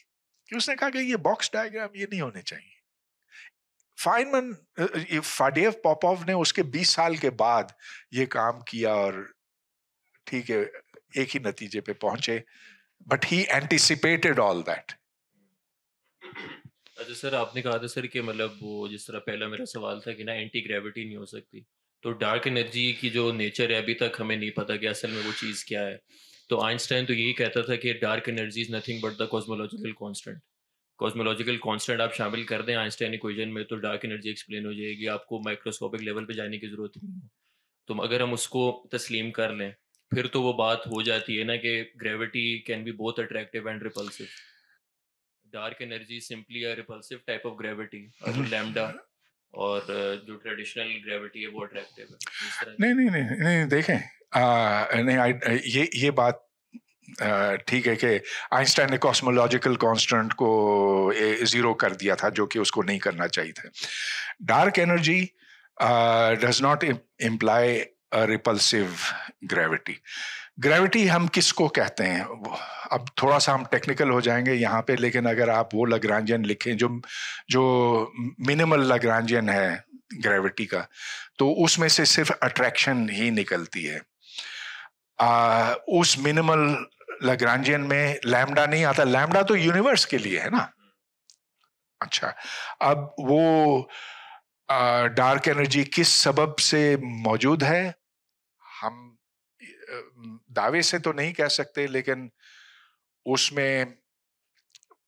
कि उसने कहा कि ये बॉक्स डायग्राम ये नहीं होने चाहिए फाइनमन फाडेव पॉपॉव ने उसके 20 साल के बाद ये काम किया और ठीक है एक ही नतीजे पे पहुंचे but he anticipated all that अच्छा सर आपने कहा था सर कि मतलब वो जिस तरह पहला मेरा सवाल था कि ना एंटी ग्रेविटी नहीं हो सकती तो डार्क एनर्जी की जो नेचर है अभी तक हमें नहीं पता कि असल में वो चीज़ क्या है तो आइंस्टाइन तो यही कहता था कि dark energy is nothing but the cosmological constant cosmological constant आप शामिल कर दें आइंस्टाइन इक्वेशन में तो डार्क एनर्जी एक्सप्लेन हो जाएगी आपको माइक्रोस्कोपिक लेवल पे जाने की जरूरत नहीं है तो अगर हम उसको तस्लीम कर लें फिर तो वो बात हो जाती है ना कि gravity can be both attractive and repulsive dark energy simply a repulsive type of gravity lambda और जो ट्रेडिशनल ग्रेविटी है वो अट्रैक्टिव है नहीं नहीं नहीं नहीं देखें आ, नहीं आ, ये ये बात ठीक है कि आइंस्टाइन ने कॉस्मोलॉजिकल कांस्टेंट को ज़ीरो कर दिया था जो कि उसको नहीं करना चाहिए था dark energy does not imply repulsive gravity gravity हम किसको कहते हैं अब थोड़ा सा हम टेक्निकल हो जाएंगे यहाँ पे लेकिन अगर आप वो लग्रांजियन लिखें जो जो मिनिमल लग्रांजियन है ग्रेविटी का तो उसमें से सिर्फ अट्रैक्शन ही निकलती है आ, उस मिनिमल लग्रांजियन में लैमडा नहीं आता लैमडा तो यूनिवर्स के लिए है ना अच्छा अब वो डार्क एनर्जी किस सबब से मौजूद है हम दावे से तो नहीं कह सकते लेकिन उसमें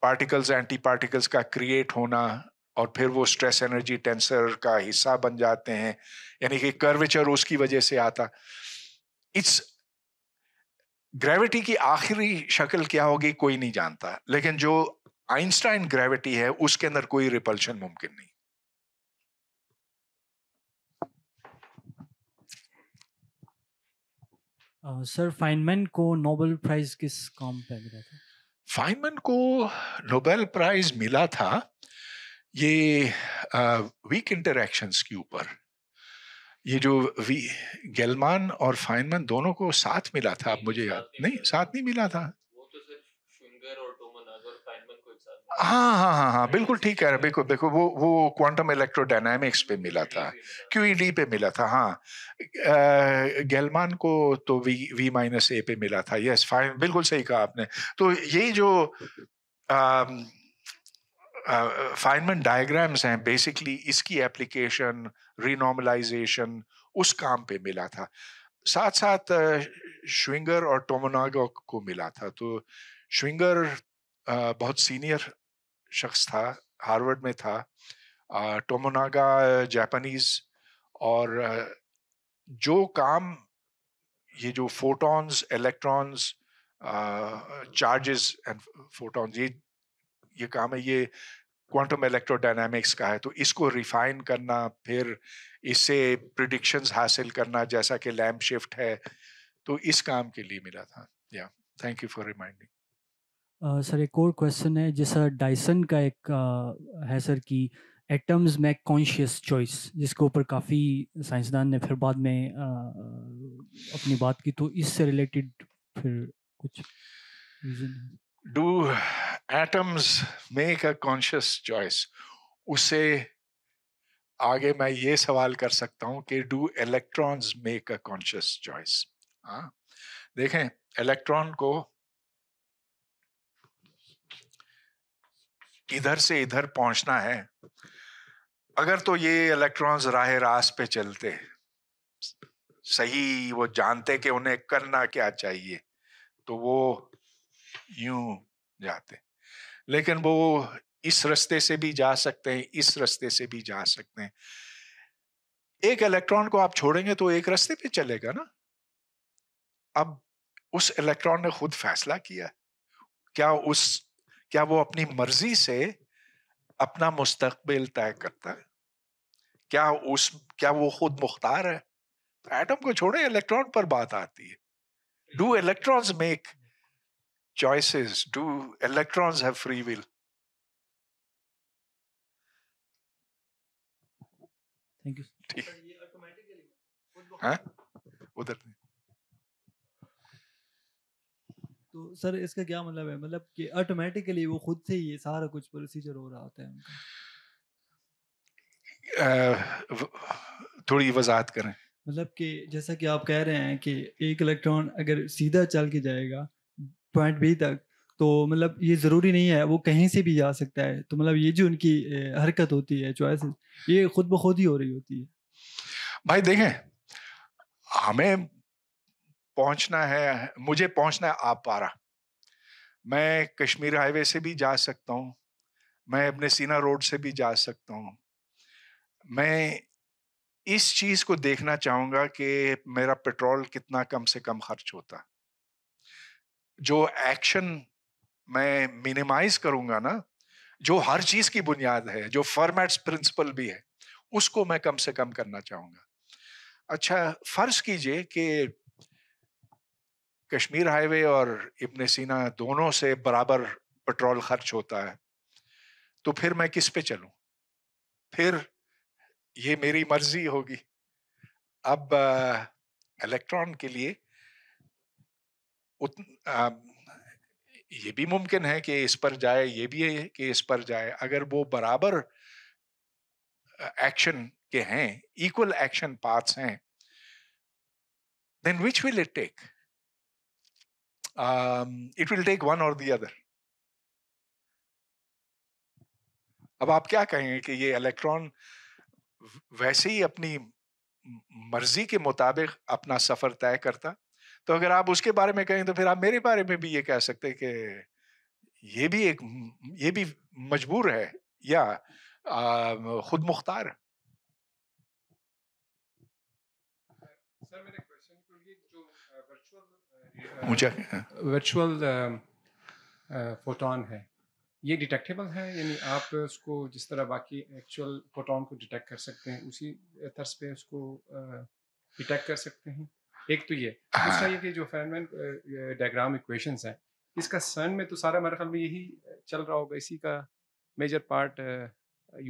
पार्टिकल्स एंटी पार्टिकल्स का क्रिएट होना और फिर वो स्ट्रेस एनर्जी टेंसर का हिस्सा बन जाते हैं यानी कि कर्वेचर उसकी वजह से आता इट्स ग्रेविटी की आखिरी शक्ल क्या होगी कोई नहीं जानता लेकिन जो आइंस्टाइन ग्रेविटी है उसके अंदर कोई रिपल्शन मुमकिन नहीं सर फाइनमैन को नोबेल प्राइज किस काम पे मिला था फाइनमैन को नोबेल प्राइज मिला था ये वीक इंटरेक्शंस के ऊपर ये जो वी गेलमान और फाइनमैन दोनों को साथ मिला था अब मुझे याद नहीं साथ नहीं मिला था हाँ हाँ हाँ हाँ बिल्कुल ठीक है बिल्कुल बिल्कुल वो वो क्वांटम इलेक्ट्रोडायनामिक्स पे मिला था क्यू ई डी पे मिला था हाँ गैलमान को तो वी वी माइनस ए पे मिला था यस फाइन बिल्कुल सही कहा आपने तो यही जो फाइनमेंट डायग्राम्स हैं बेसिकली इसकी एप्लीकेशन रिनॉर्मलाइजेशन उस काम पे मिला था साथ साथ श्विंगर और टोमोनागो को मिला था तो श्विंगर बहुत सीनियर शख्स था हार्वर्ड में था टोमोनागा जापानीज और जो काम ये जो photons electrons charges and photons ये ये काम है ये क्वांटम इलेक्ट्रोडायनामिक्स का है तो इसको रिफाइन करना फिर इससे प्रिडिक्शंस हासिल करना जैसा कि लैम्प शिफ्ट है तो इस काम के लिए मिला था या thank you for reminding sir एक और क्वेश्चन है जैसा डायसन का एक अ, है सर कि एटम्स में कॉन्शियस चॉइस जिसके ऊपर काफ़ी साइंसदान ने फिर बाद में अ, अपनी बात की तो इससे रिलेटेड फिर कुछ रीजन है do atoms make a conscious उसे आगे मैं ये सवाल कर सकता हूँ कि do electrons make a conscious choice हाँ देखें इलेक्ट्रॉन को इधर से इधर पहुंचना है अगर तो ये इलेक्ट्रॉन्स राह रास पे चलते सही वो जानते कि उन्हें करना क्या चाहिए तो वो यूं जाते लेकिन वो इस रास्ते से भी जा सकते हैं इस रास्ते से भी जा सकते हैं एक इलेक्ट्रॉन को आप छोड़ेंगे तो एक रास्ते पे चलेगा ना अब उस इलेक्ट्रॉन ने खुद फैसला किया क्या उस क्या वो अपनी मर्जी से अपना मुस्तकबिल तय करता है क्या उस क्या वो खुद मुख्तार है तो एटम को छोड़े इलेक्ट्रॉन पर बात आती है do electrons make choices do electrons have free will ठीक हाँ? है उधर तो सर इसका क्या मतलब है मतलब कि ऑटोमेटिकली वो खुद से ही सारा कुछ प्रोसीजर हो रहा होता है उनका थोड़ी वजाहत करें मतलब कि जैसा कि आप कह रहे हैं कि एक इलेक्ट्रॉन अगर सीधा चल के जाएगा पॉइंट बी तक तो मतलब ये ज़रूरी नहीं है वो कहीं से भी जा सकता है तो मतलब ये जो उनकी हरकत होती है चॉइस ये खुद ब खुद ही हो रही होती है भाई देखें हमें पहुंचना है मुझे पहुंचना है पारा मैं कश्मीर हाईवे से भी जा सकता हूँ मैं अपने सीना रोड से भी जा सकता हूं मैं इस चीज़ को देखना चाहूंगा कि मेरा पेट्रोल कितना कम से कम खर्च होता जो एक्शन मैं मिनिमाइज करूंगा ना जो हर चीज़ की बुनियाद है जो फॉर्मेट्स प्रिंसिपल भी है उसको मैं कम से कम करना चाहूंगा अच्छा फ़र्ज़ कीजिए कि कश्मीर हाईवे और इब्ने सीना दोनों से बराबर पेट्रोल खर्च होता है तो फिर मैं किस पे चलूं फिर ये मेरी मर्जी होगी अब इलेक्ट्रॉन के लिए उतन, आ, ये भी मुमकिन है कि इस पर जाए ये भी है कि इस पर जाए अगर वो बराबर एक्शन के हैं इक्वल एक्शन पाथ्स हैं then which will it take um, it will take one or the other. अब आप क्या कहेंगे कि ये इलेक्ट्रॉन वैसे ही अपनी मर्जी के मुताबिक अपना सफर तय करता तो अगर आप उसके बारे में कहें तो फिर आप मेरे बारे में भी ये कह सकते कि ये भी एक ये भी मजबूर है या खुद मुख्तार ऊंचा वर्चुअल फोटोन है ये डिटेक्टेबल है यानी आप उसको जिस तरह बाकी एक्चुअल फोटोन को डिटेक्ट कर सकते हैं उसी तर्ज पे उसको डिटेक्ट uh, कर सकते हैं एक तो ये हाँ। दूसरा ये कि जो फैनमैन डायग्राम इक्वेशंस हैं इसका सन में तो सारा मेरे ख्याल में यही चल रहा होगा इसी का मेजर पार्ट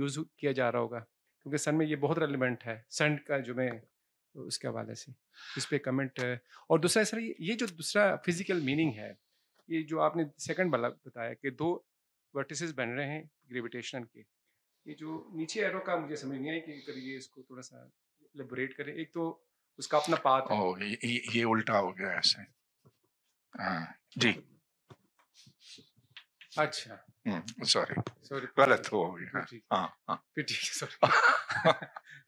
यूज़ किया जा रहा होगा क्योंकि सन में ये बहुत रेलिवेंट है सन का जो मैं उसके हवाले से इस पर कमेंट और दूसरा सर ये जो दूसरा फिजिकल मीनिंग है ये जो आपने सेकंड वाला बताया कि दो वर्टिसेस बन रहे हैं ग्रेविटेशनल के ये जो नीचे एरो का मुझे समझ नहीं आया कि करिए इसको थोड़ा सा लेबोरेट करें एक तो उसका अपना पाथ है ओ, ये, ये उल्टा हो गया ऐसे हाँ, जी अच्छा सॉरी हम्म, सॉरी गलत हो गया हाँ हाँ फिर ठीक है सॉरी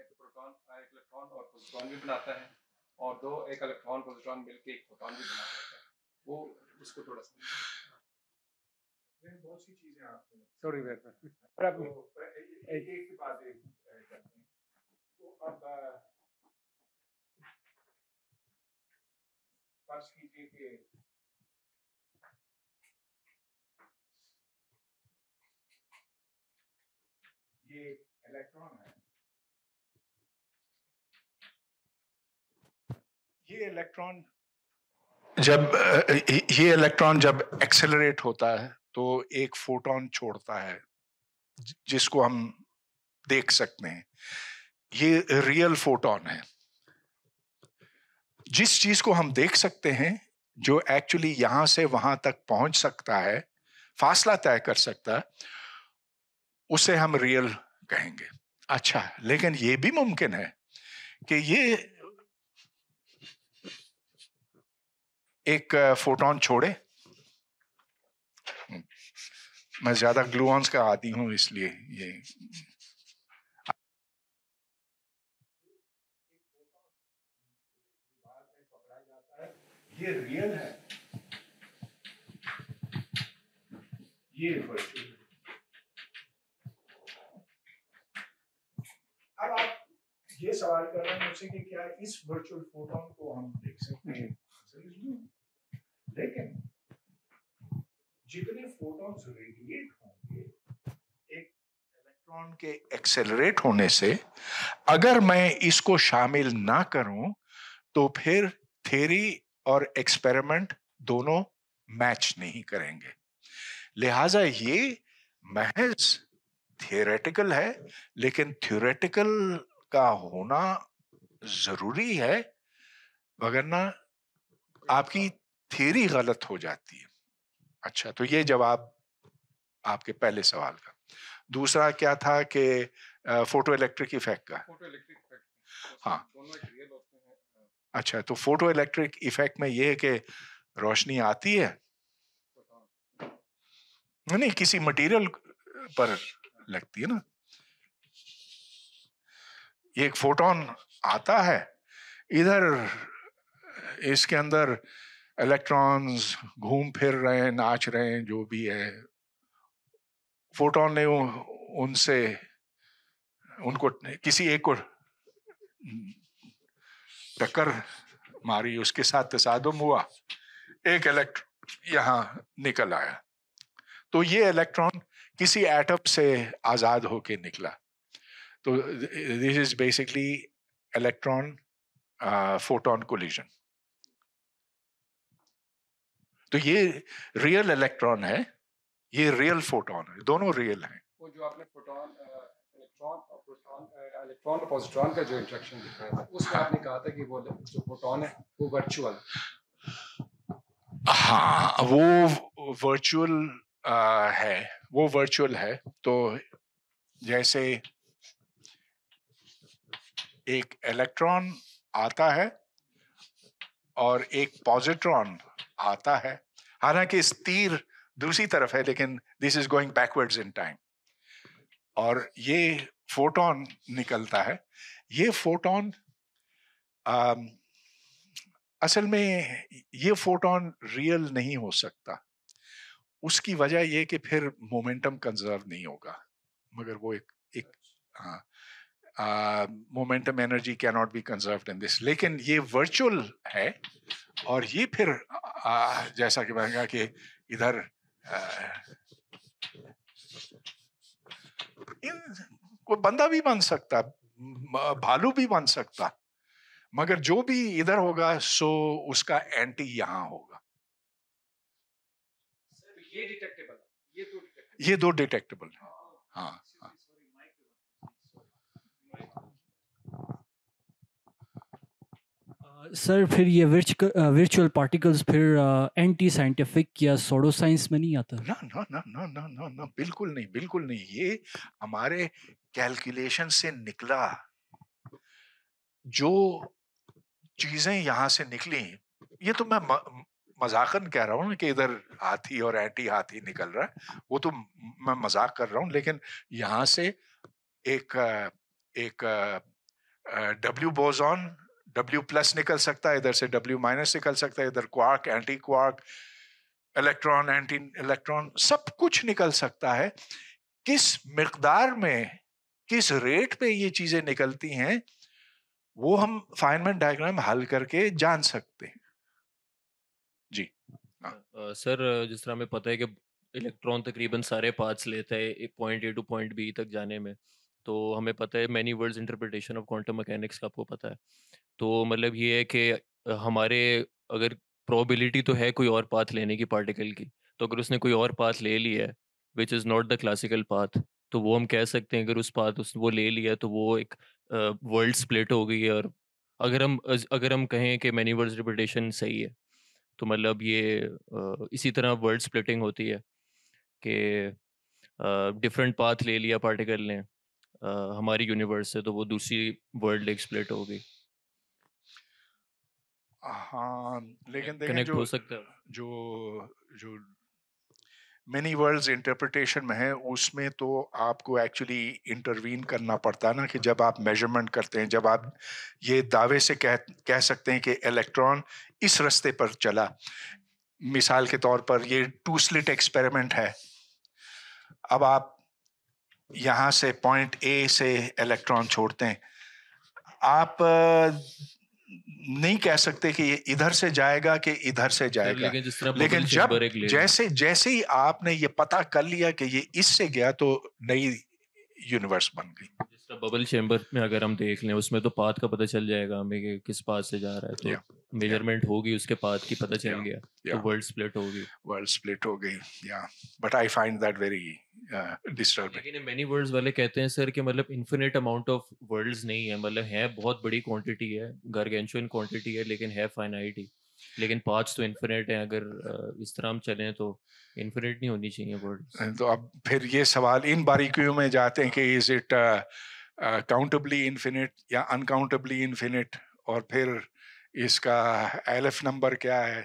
एक प्रोटॉन एक इलेक्ट्रॉन और पोजिट्रॉन भी बनाता है और दो एक इलेक्ट्रॉन पोजिट्रॉन मिलकर एक प्रोटॉन भी बना सकता है वो उसको थोड़ा सा बहुत सी चीजें सॉरी पर तो, एक एक एक तो अब फर्ज कीजिए कि ये इलेक्ट्रॉन है ये इलेक्ट्रॉन जब ये इलेक्ट्रॉन जब एक्सेलरेट होता है तो एक फोटोन छोड़ता है जिसको हम देख सकते हैं ये रियल फोटोन है जिस चीज को हम देख सकते हैं जो एक्चुअली यहां से वहां तक पहुंच सकता है फासला तय कर सकता है उसे हम रियल कहेंगे अच्छा लेकिन ये भी मुमकिन है कि ये एक फोटोन छोड़े हम्म। मैं ज्यादा ग्लूऑन्स का आदि हूं इसलिए ये ये रियल है ये अब आप ये सवाल कर रहे हैं मुझसे कि क्या इस वर्चुअल फोटो को हम देख सकते हैं लेकिन जितने फोटॉन्स रेडिएट होंगे एक इलेक्ट्रॉन के एक्सेलरेट होने से अगर मैं इसको शामिल ना करूं तो फिर थेरी और एक्सपेरिमेंट दोनों मैच नहीं करेंगे लिहाजा ये महज थियोरेटिकल है लेकिन थियोरेटिकल का होना जरूरी है वगरना आपकी थेरी गलत हो जाती है अच्छा तो ये जवाब आपके पहले सवाल का दूसरा क्या था कि फोटो इलेक्ट्रिक इफेक्ट का हाँ अच्छा तो फोटो इलेक्ट्रिक इफेक्ट में ये है कि रोशनी आती है हाँ। नहीं किसी मटेरियल पर लगती है ना ये एक फोटोन आता है इधर इसके अंदर इलेक्ट्रॉन्स घूम फिर रहे हैं नाच रहे हैं जो भी है फोटोन ने उनसे उनको किसी एक को टक्कर मारी उसके साथ तसादम हुआ एक इलेक्ट्रॉन यहाँ निकल आया तो ये इलेक्ट्रॉन किसी एटम से आज़ाद होके निकला तो this is basically electron photon collision तो ये रियल इलेक्ट्रॉन है ये रियल फोटोन है दोनों रियल हैं वो जो आपने फोटोन इलेक्ट्रॉन और प्रोटॉन इलेक्ट्रॉन और पॉजिट्रॉन का जो इंटरेक्शन दिखाया था उसमें आपने कहा था कि वो जो फोटोन है वो वर्चुअल हाँ वो वर्चुअल है वो वर्चुअल है तो जैसे एक इलेक्ट्रॉन आता है और एक पॉजिट्रॉन आता है हालांकि इस तीर दूसरी तरफ है लेकिन this is going backwards in time और ये फोटोन निकलता है ये फोटोन असल में ये फोटोन रियल नहीं हो सकता उसकी वजह यह कि फिर मोमेंटम कंजर्व नहीं होगा मगर वो एक एक हाँ momentum energy can not be conserve in this लेकिन ये वर्चुअल है और ये फिर आ, जैसा कि मैंने कहा कि इधर इन कोई बंदा भी बन सकता भालू भी बन सकता मगर जो भी इधर होगा सो उसका एंटी यहां होगा ये डिटेक्टेबल ये दो डिटेक्टेबल है हाँ, हाँ। सर फिर ये वर्चुअल पार्टिकल्स फिर एंटी साइंटिफिक या सोडो साइंस में नहीं आता ना ना ना ना ना ना ना बिल्कुल नहीं बिल्कुल नहीं ये हमारे कैलकुलेशन से निकला जो चीजें यहाँ से निकली ये तो मैं म, मजाकन कह रहा हूँ ना कि इधर हाथी और एंटी हाथी निकल रहा है वो तो मैं मजाक कर रहा हूँ लेकिन यहाँ से एक एक डब्ल्यू बोजॉन W प्लस निकल सकता है इधर से W माइनस निकल सकता है इधर quark anti quark electron anti electron सब कुछ निकल सकता है किस मकदार में किस रेट पे ये चीजें निकलती हैं वो हम फाइनमेंट डायग्राम हल करके जान सकते हैं जी हाँ। सर जिस तरह हमें पता है कि इलेक्ट्रॉन तकरीबन सारे पार्ट्स लेते हैं point A to point B तक जाने में तो हमें पता है many worlds interpretation of quantum mechanics का आपको पता है तो मतलब ये है कि हमारे अगर प्रोबेबिलिटी तो है कोई और पाथ लेने की पार्टिकल की तो अगर उसने कोई और पाथ ले लिया है which is not the classical path तो वो हम कह सकते हैं अगर उस पाथ उस वो ले लिया तो वो एक वर्ल्ड uh, स्प्लिट हो गई है और अगर हम अगर हम कहें कि मैनी मैनीवर्स इंटरप्रिटेशन सही है तो मतलब ये uh, इसी तरह वर्ल्ड स्प्लिटिंग होती है कि डिफरेंट पाथ ले लिया पार्टिकल ने हमारी यूनिवर्स से तो वो दूसरी वर्ल्ड लेग स्प्लिट हो गई हाँ लेकिन देखें जो हो सकता जो जो मेनी वर्ल्ड्स इंटरप्रिटेशन में है उसमें तो आपको एक्चुअली इंटरवीन करना पड़ता है ना कि जब आप मेजरमेंट करते हैं जब आप ये दावे से कह कह सकते हैं कि इलेक्ट्रॉन इस रास्ते पर चला मिसाल के तौर पर ये टू स्लिट एक्सपेरिमेंट है अब आप यहाँ से पॉइंट ए से इलेक्ट्रॉन छोड़ते हैं आप नहीं कह सकते कि ये इधर से जाएगा कि इधर से जाएगा लेकिन, लेकिन जब जैसे जैसे ही आपने ये पता कर लिया कि ये इससे गया तो नई यूनिवर्स बन गई बबल चेम्बर में अगर हम देख लें उसमें तो पाथ का पता चल जाएगा हमें कि किस पाथ से जा रहा है तो yeah. मेजरमेंट होगी उसके बाद की पता चल गया तो वर्ल्ड स्प्लिट होगी वर्ल्ड स्प्लिट हो गई या but I find that very disturbing लेकिन मेनी वर्ल्ड्स वाले कहते हैं सर कि मतलब इनफिनिट अमाउंट ऑफ वर्ल्ड्स नहीं है मतलब है बहुत बड़ी क्वांटिटी है गार्गेंचुअन क्वांटिटी है लेकिन है फाइनाइट ही लेकिन पांच तो इन्फिनिट है अगर uh, इस तरह हम चले तो इन्फिनिट नहीं होनी चाहिए वर्ल्ड तो अब फिर ये सवाल इन बारीकियों में जाते हैं कि इज इट काउंटेबली इन्फिनिट या अनकाउंटेबली इन्फिनिट और फिर इसका एल एफ नंबर क्या है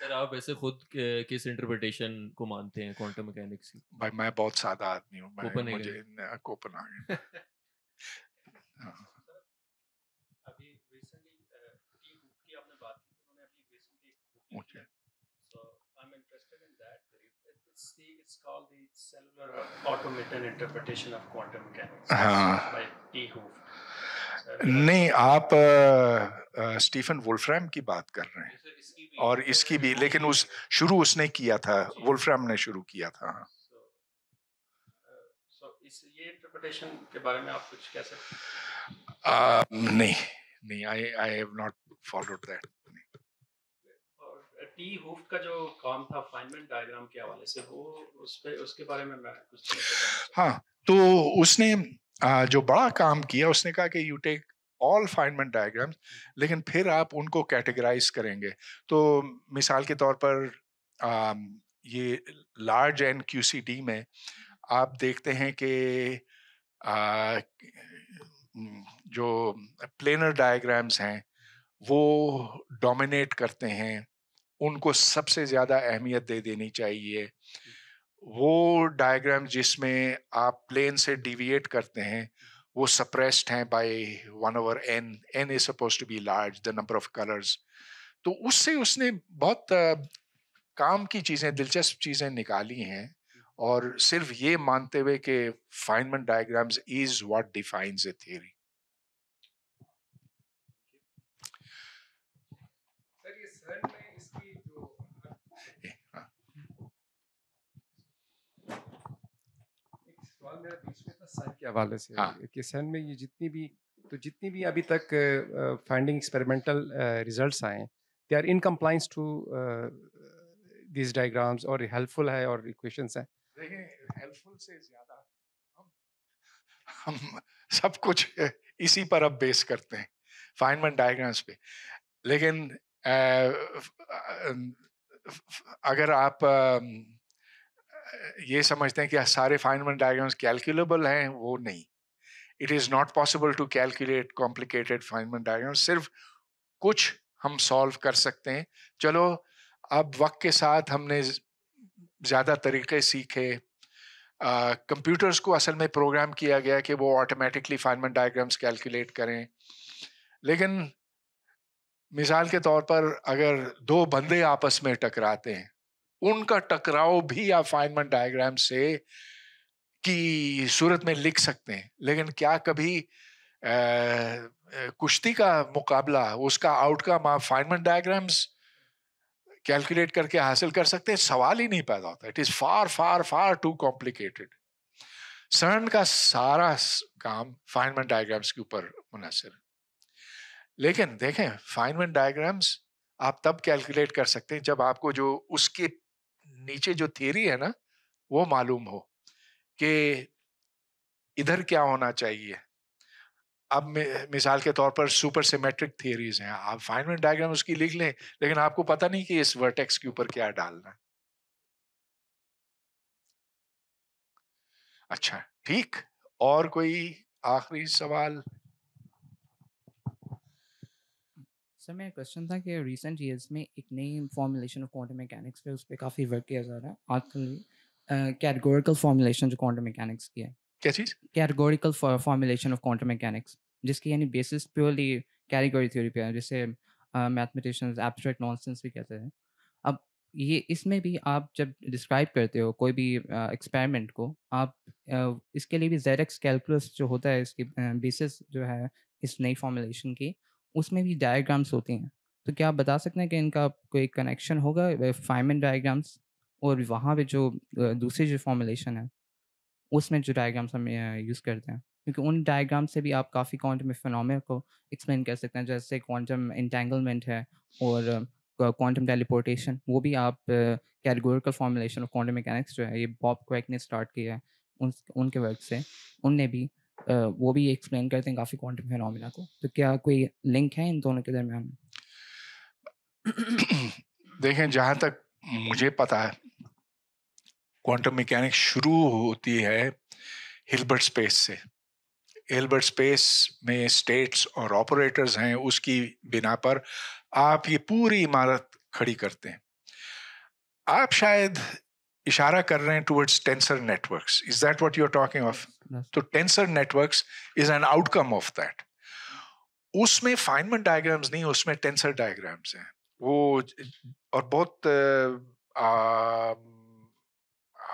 सर आप ऐसे खुद किस इंटरप्रिटेशन को मानते हैं क्वांटम मैकेनिक्स की भाई मैं बहुत सादा आदमी हूँ कोपन मुझे Copenhagen It's called the cellular automaton interpretation of quantum mechanics uh-huh. by T. Hoof. नहीं आप आ, आ, स्टीफन वुल्फ्रैम की बात कर रहे हैं और इसकी भी लेकिन उस शुरू उसने किया था वुल्फ्रैम ने शुरू किया था हाँ के बारे में आप कुछ कह सकते हैं uh, नहीं नहीं I I have not followed that का जो काम था डायग्राम के हवाले से वो उस पे उसके बारे में मैं कुछ हाँ तो उसने जो बड़ा काम किया उसने कहा कि you take all Feynman diagram लेकिन फिर आप उनको कैटेगराइज करेंगे तो मिसाल के तौर पर आ, ये लार्ज एंड डी में आप देखते हैं कि जो प्लेनर डायग्राम्स हैं वो डोमिनेट करते हैं उनको सबसे ज़्यादा अहमियत दे देनी चाहिए वो डायग्राम जिसमें आप प्लेन से डिविएट करते हैं वो सप्रेस्ड हैं by one over N N is suppose to be large the number of colours तो उससे उसने बहुत काम की चीज़ें दिलचस्प चीज़ें निकाली हैं और सिर्फ ये मानते हुए कि Feynman diagrams is what defines a theory के हवाले से हाँ। कि सन में ये जितनी भी तो जितनी भी अभी तक फाइंडिंग एक्सपेरिमेंटल आए they are in compliance to this diagrams और हेल्पफुल है और इक्वेशंस देखें हेल्पफुल से ज़्यादा हम हम सब कुछ इसी पर अब बेस करते हैं फाइनमेंट डायग्राम्स पे लेकिन आ, अगर आप आ, ये समझते हैं कि सारे फाइनमन डायग्राम्स कैलकुलेबल हैं वो नहीं it is not possible to calculate complicated Feynman diagram सिर्फ कुछ हम सॉल्व कर सकते हैं चलो अब वक्त के साथ हमने ज़्यादा तरीके सीखे कंप्यूटर्स uh, को असल में प्रोग्राम किया गया कि वो ऑटोमेटिकली फाइनमन डायग्राम्स कैलकुलेट करें लेकिन मिसाल के तौर पर अगर दो बंदे आपस में टकराते हैं उनका टकराव भी आप फाइनमेंट डायग्राम से की सूरत में लिख सकते हैं लेकिन क्या कभी कुश्ती का मुकाबला उसका आउटकम आप फाइनमन डायग्राम्स कैलकुलेट करके हासिल कर सकते हैं सवाल ही नहीं पैदा होता it is far far far too complicated CERN का सारा काम फाइनमेंट डायग्राम्स के ऊपर मुनसर लेकिन देखें फाइनमेंट डायग्राम्स आप तब कैलकुलेट कर सकते हैं जब आपको जो उसके नीचे जो थियरी है ना वो मालूम हो कि इधर क्या होना चाहिए अब मिसाल के तौर पर सुपर सिमेट्रिक थियरीज हैं आप फाइनमेंट डायग्राम उसकी लिख लें लेकिन आपको पता नहीं कि इस वर्टेक्स के ऊपर क्या डालना है अच्छा ठीक और कोई आखिरी सवाल सर मेरा क्वेश्चन था कि रिसेंट ईयर्स में एक नई फॉर्मुलेशन ऑफ क्वांटम मैकेनिक्स पे उस पर काफ़ी वर्क किया जा रहा है आजकल कैटेगोरिकल फॉर्मुलेशन जो क्वांटम मैकेनिक्स की है क्या चीज़ categorical formulation of quantum mechanics जिसकी यानी बेसिस प्योरली कैटेगोरी थ्योरी पे है जैसे मैथमेटिशियंस एब्स्ट्रैक्ट नॉनसेंस भी कहते हैं अब ये इसमें भी आप जब डिस्क्राइब करते हो कोई भी एक्सपेरिमेंट uh, को आप uh, इसके लिए भी जेड एक्स कैलकुलस जो होता है इसकी बेसिस uh, जो है इस नई फॉर्मुलेशन की उसमें भी डायग्राम्स होती हैं तो क्या आप बता सकते हैं कि इनका कोई कनेक्शन होगा फाइमिन डायग्राम्स और वहाँ पे जो दूसरी जो फॉर्मुलेशन है उसमें जो डायग्राम्स हम यूज़ करते हैं क्योंकि उन डायग्राम से भी आप काफ़ी क्वांटम फिनोमिना को एक्सप्लेन कर सकते हैं जैसे क्वांटम इंटेंगलमेंट है और क्वांटम टेलीपोर्टेशन वो भी आप categorical formulation of quantum mechanics जो है ये बॉब क्वेक ने स्टार्ट किया है उन उनके वर्क से उनने भी वो भी एक्सप्लेन करते हैं काफ़ी क्वांटम फिनोमेना को तो क्या कोई लिंक है इन दोनों के दरमियान देखें जहां तक मुझे पता है क्वांटम मैकेनिक्स शुरू होती है हिलबर्ट स्पेस से हिलबर्ट स्पेस में स्टेट्स और ऑपरेटर्स हैं उसकी बिना पर आप ये पूरी इमारत खड़ी करते हैं आप शायद इशारा कर रहे हैं towards tensor networks is that what you are talking of तो tensor networks is an outcome of that उसमें फाइनमेंट डायग्राम्स नहीं उसमें टेंसर डायग्राम्स हैं वो और बहुत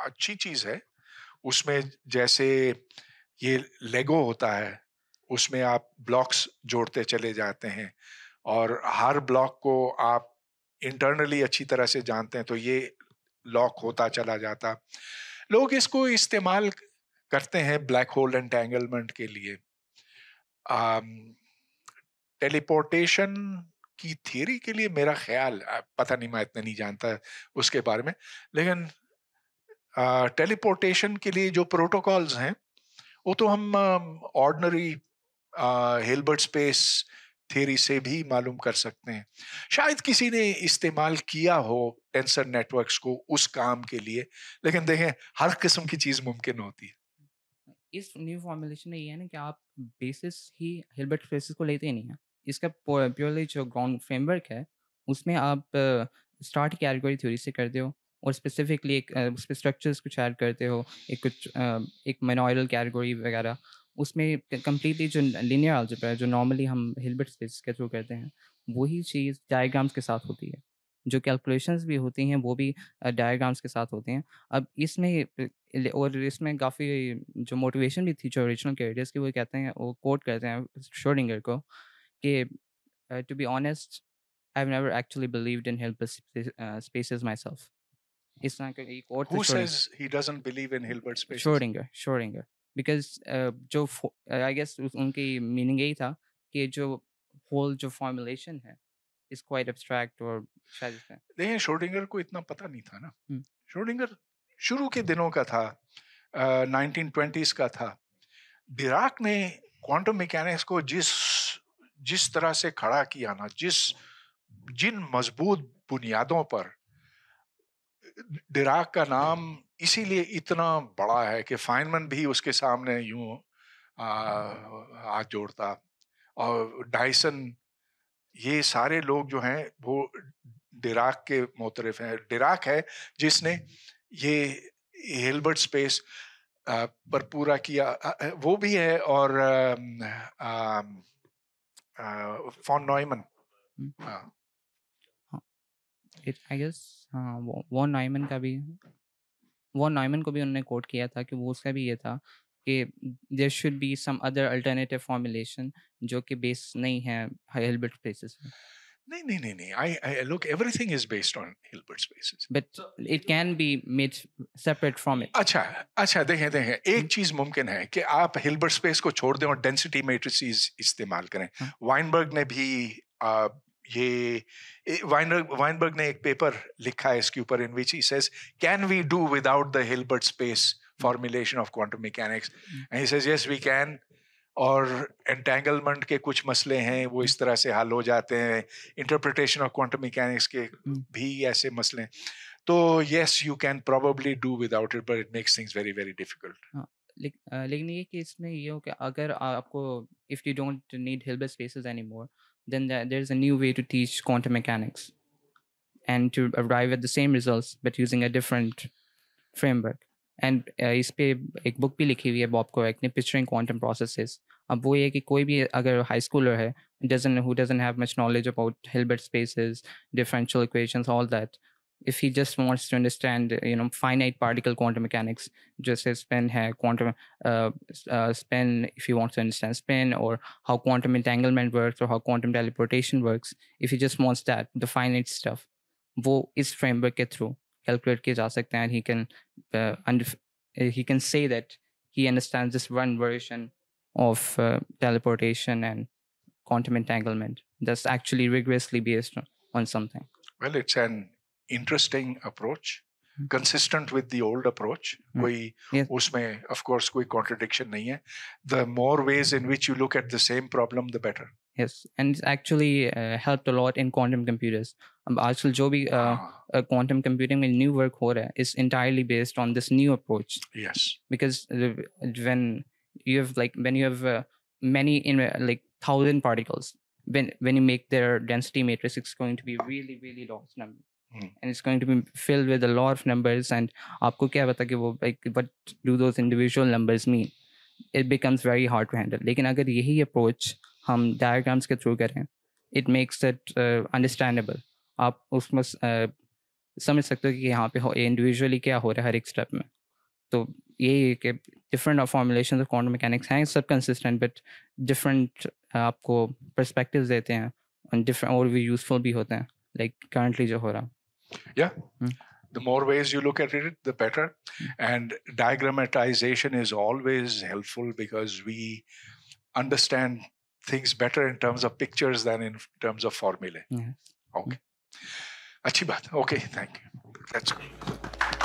अच्छी चीज है उसमें जैसे ये लेगो होता है उसमें आप ब्लॉक्स जोड़ते चले जाते हैं और हर ब्लॉक को आप इंटरनली अच्छी तरह से जानते हैं तो ये लॉक होता चला जाता लोग इसको इस्तेमाल करते हैं ब्लैक होल एंटेंगलमेंट के लिए टेलीपोर्टेशन की थियरी के लिए मेरा ख्याल पता नहीं मैं इतना नहीं जानता उसके बारे में लेकिन टेलीपोर्टेशन के लिए जो प्रोटोकॉल्स हैं वो तो हम ऑर्डनरी हिलबर्ट स्पेस थेरी से भी मालूम कर सकते हैं शायद किसी ने इस्तेमाल किया हो टेंसर नेटवर्क्स को उस काम के लिए लेकिन देखें हर किस्म की चीज़ मुमकिन होती है इस न्यू फॉर्मुलेशन में ये है ना कि आप बेसिस ही हिलबर्ट बेसिस को लेते ही नहीं हैं इसका प्योरली जो ग्राउंड फ्रेमवर्क है उसमें आप स्टार्ट की एल्गोरी थ्योरी से करते हो और स्पेसिफिकली एक उस पर स्ट्रक्चर्स कुछ ऐड करते हो एक कुछ एक मिनोइडल कैटेगरी वगैरह उसमें कम्प्लीटली जो लिनियर अलजेब्रा है जो नॉर्मली हम हिलबर्ट स्पेस के थ्रू करते हैं वही चीज़ डायग्राम्स के साथ होती है जो कैलकुलेशंस भी होती हैं वो भी डायग्राम्स के साथ होते हैं अब इसमें और इसमें काफ़ी जो मोटिवेशन भी थी जो ओरिजिनल कैरियर्स की वो कहते हैं वो कोट करते हैं शोरिंगर को कि to be honest I never actually believe in Hilbert spaces myself इस तरह का एक और बिकॉज uh, जो आई गेस उनकी मीनिंग यही था कि जो होल जो फॉर्मुलेशन है इज क्वाइट एब्स्ट्रैक्ट और शायद देखिए शोडिंगर को इतना पता नहीं था ना शोडिंगर शुरू के दिनों का था नाइनटीन uh, ट्वेंटीज का था डिराक ने क्वांटम मैकेनिक्स को जिस जिस तरह से खड़ा किया ना जिस जिन मजबूत बुनियादों पर डिराक का नाम इसीलिए इतना बड़ा है कि फाइनमन भी उसके सामने यूं हाँ। हाथ जोड़ता और डायसन ये सारे लोग जो हैं वो डिराक के मोतरफ हैं डिराक है जिसने ये हेलबर्ट स्पेस पर पूरा किया वो भी है और von Neumann I hmm. Guess हाँ। हाँ। वो नॉयमन का भी वो नॉयमन को भी उन्होंने कोट किया था कि वो उसका भी ये था कि there should be some other alternative formulation जो कि बेस नहीं है हिलबर्ट स्पेसेस में नहीं नहीं नहीं नहीं I I look everything is based on Hilbert spaces but it can be made separate from it अच्छा अच्छा देखें देखें एक हम्म। चीज मुमकिन है कि आप हिलबर्ट स्पेस को छोड़ दें और डेंसिटी मैट्रिसेस इस्तेमाल करें वाइनबर्ग हाँ। ने भी ये वाइनबर्ग ने एक पेपर लिखा है इसके ऊपर in which he says can we do without the Hilbert space formulation of quantum mechanics and he says yes we can और एंटेंगलमेंट के कुछ मसले हैं वो hmm. इस तरह से हल हो जाते हैं इंटरप्रिटेशन ऑफ क्वांटम मैकेनिक्स के hmm. भी ऐसे मसले तो yes you can probably do without it but it makes things very very difficult लेकिन ये केस में ये हो कि अगर आपको if you don't need Hilbert spaces anymore then there's a new way to teach quantum mechanics and to arrive at the same results but using a different framework and is pe ek book bhi likhi hui hai bob koek ne picturing quantum processes ab wo ye ki koi bhi agar high schooler hai doesn't who doesn't have much knowledge about hilbert spaces differential equations all that if he just wants to understand uh, you know finite particle quantum mechanics just say spin hai quantum uh, uh, spin if he wants to understand spin or how quantum entanglement works or how quantum teleportation works if he just wants that the finite stuff wo is framework ke through calculate kiya ja sakte hain he can uh, uh, he can say that he understands this one version of uh, teleportation and quantum entanglement that's actually rigorously based on something well it's an interesting approach hmm. consistent with the old approach mm. yeah. of course koi contradiction nahi hai. the more ways in which you look at the same problem the better yes and it's actually uh, helped a lot in quantum computers actually jo bhi, quantum computing in new work ho hai, is entirely based on this new approach yes because when you have like when you have uh, many in uh, like thousand particles when when you make their density matrix it's going to be really really large number and it's going to be filled with a lot of numbers and आपको क्या पता कि वो like what do those individual numbers mean it becomes very hard to handle लेकिन अगर यही approach हम diagrams के थ्रू करें इट मेक्स इट अंडरस्टैंडेबल आप उसमें uh, समझ सकते हो कि यहाँ पे इंडिविजुअली क्या हो रहा है हर एक स्टेप में तो यही है कि different formulation of quantum mechanics हैं सब कंसिस्टेंट बट डिफरेंट आपको पर्सपेक्टिव्स देते हैं और डिफरेंट और भी यूजफुल भी होते हैं लाइक like, करंटली जो हो रहा Yeah. Mm. The more ways you look at it, the better. Mm. And diagrammatization is always helpful because we understand things better in terms of pictures than in terms of formulae. Yes. Okay. Hmm. Achibat. Okay, thank you. That's good.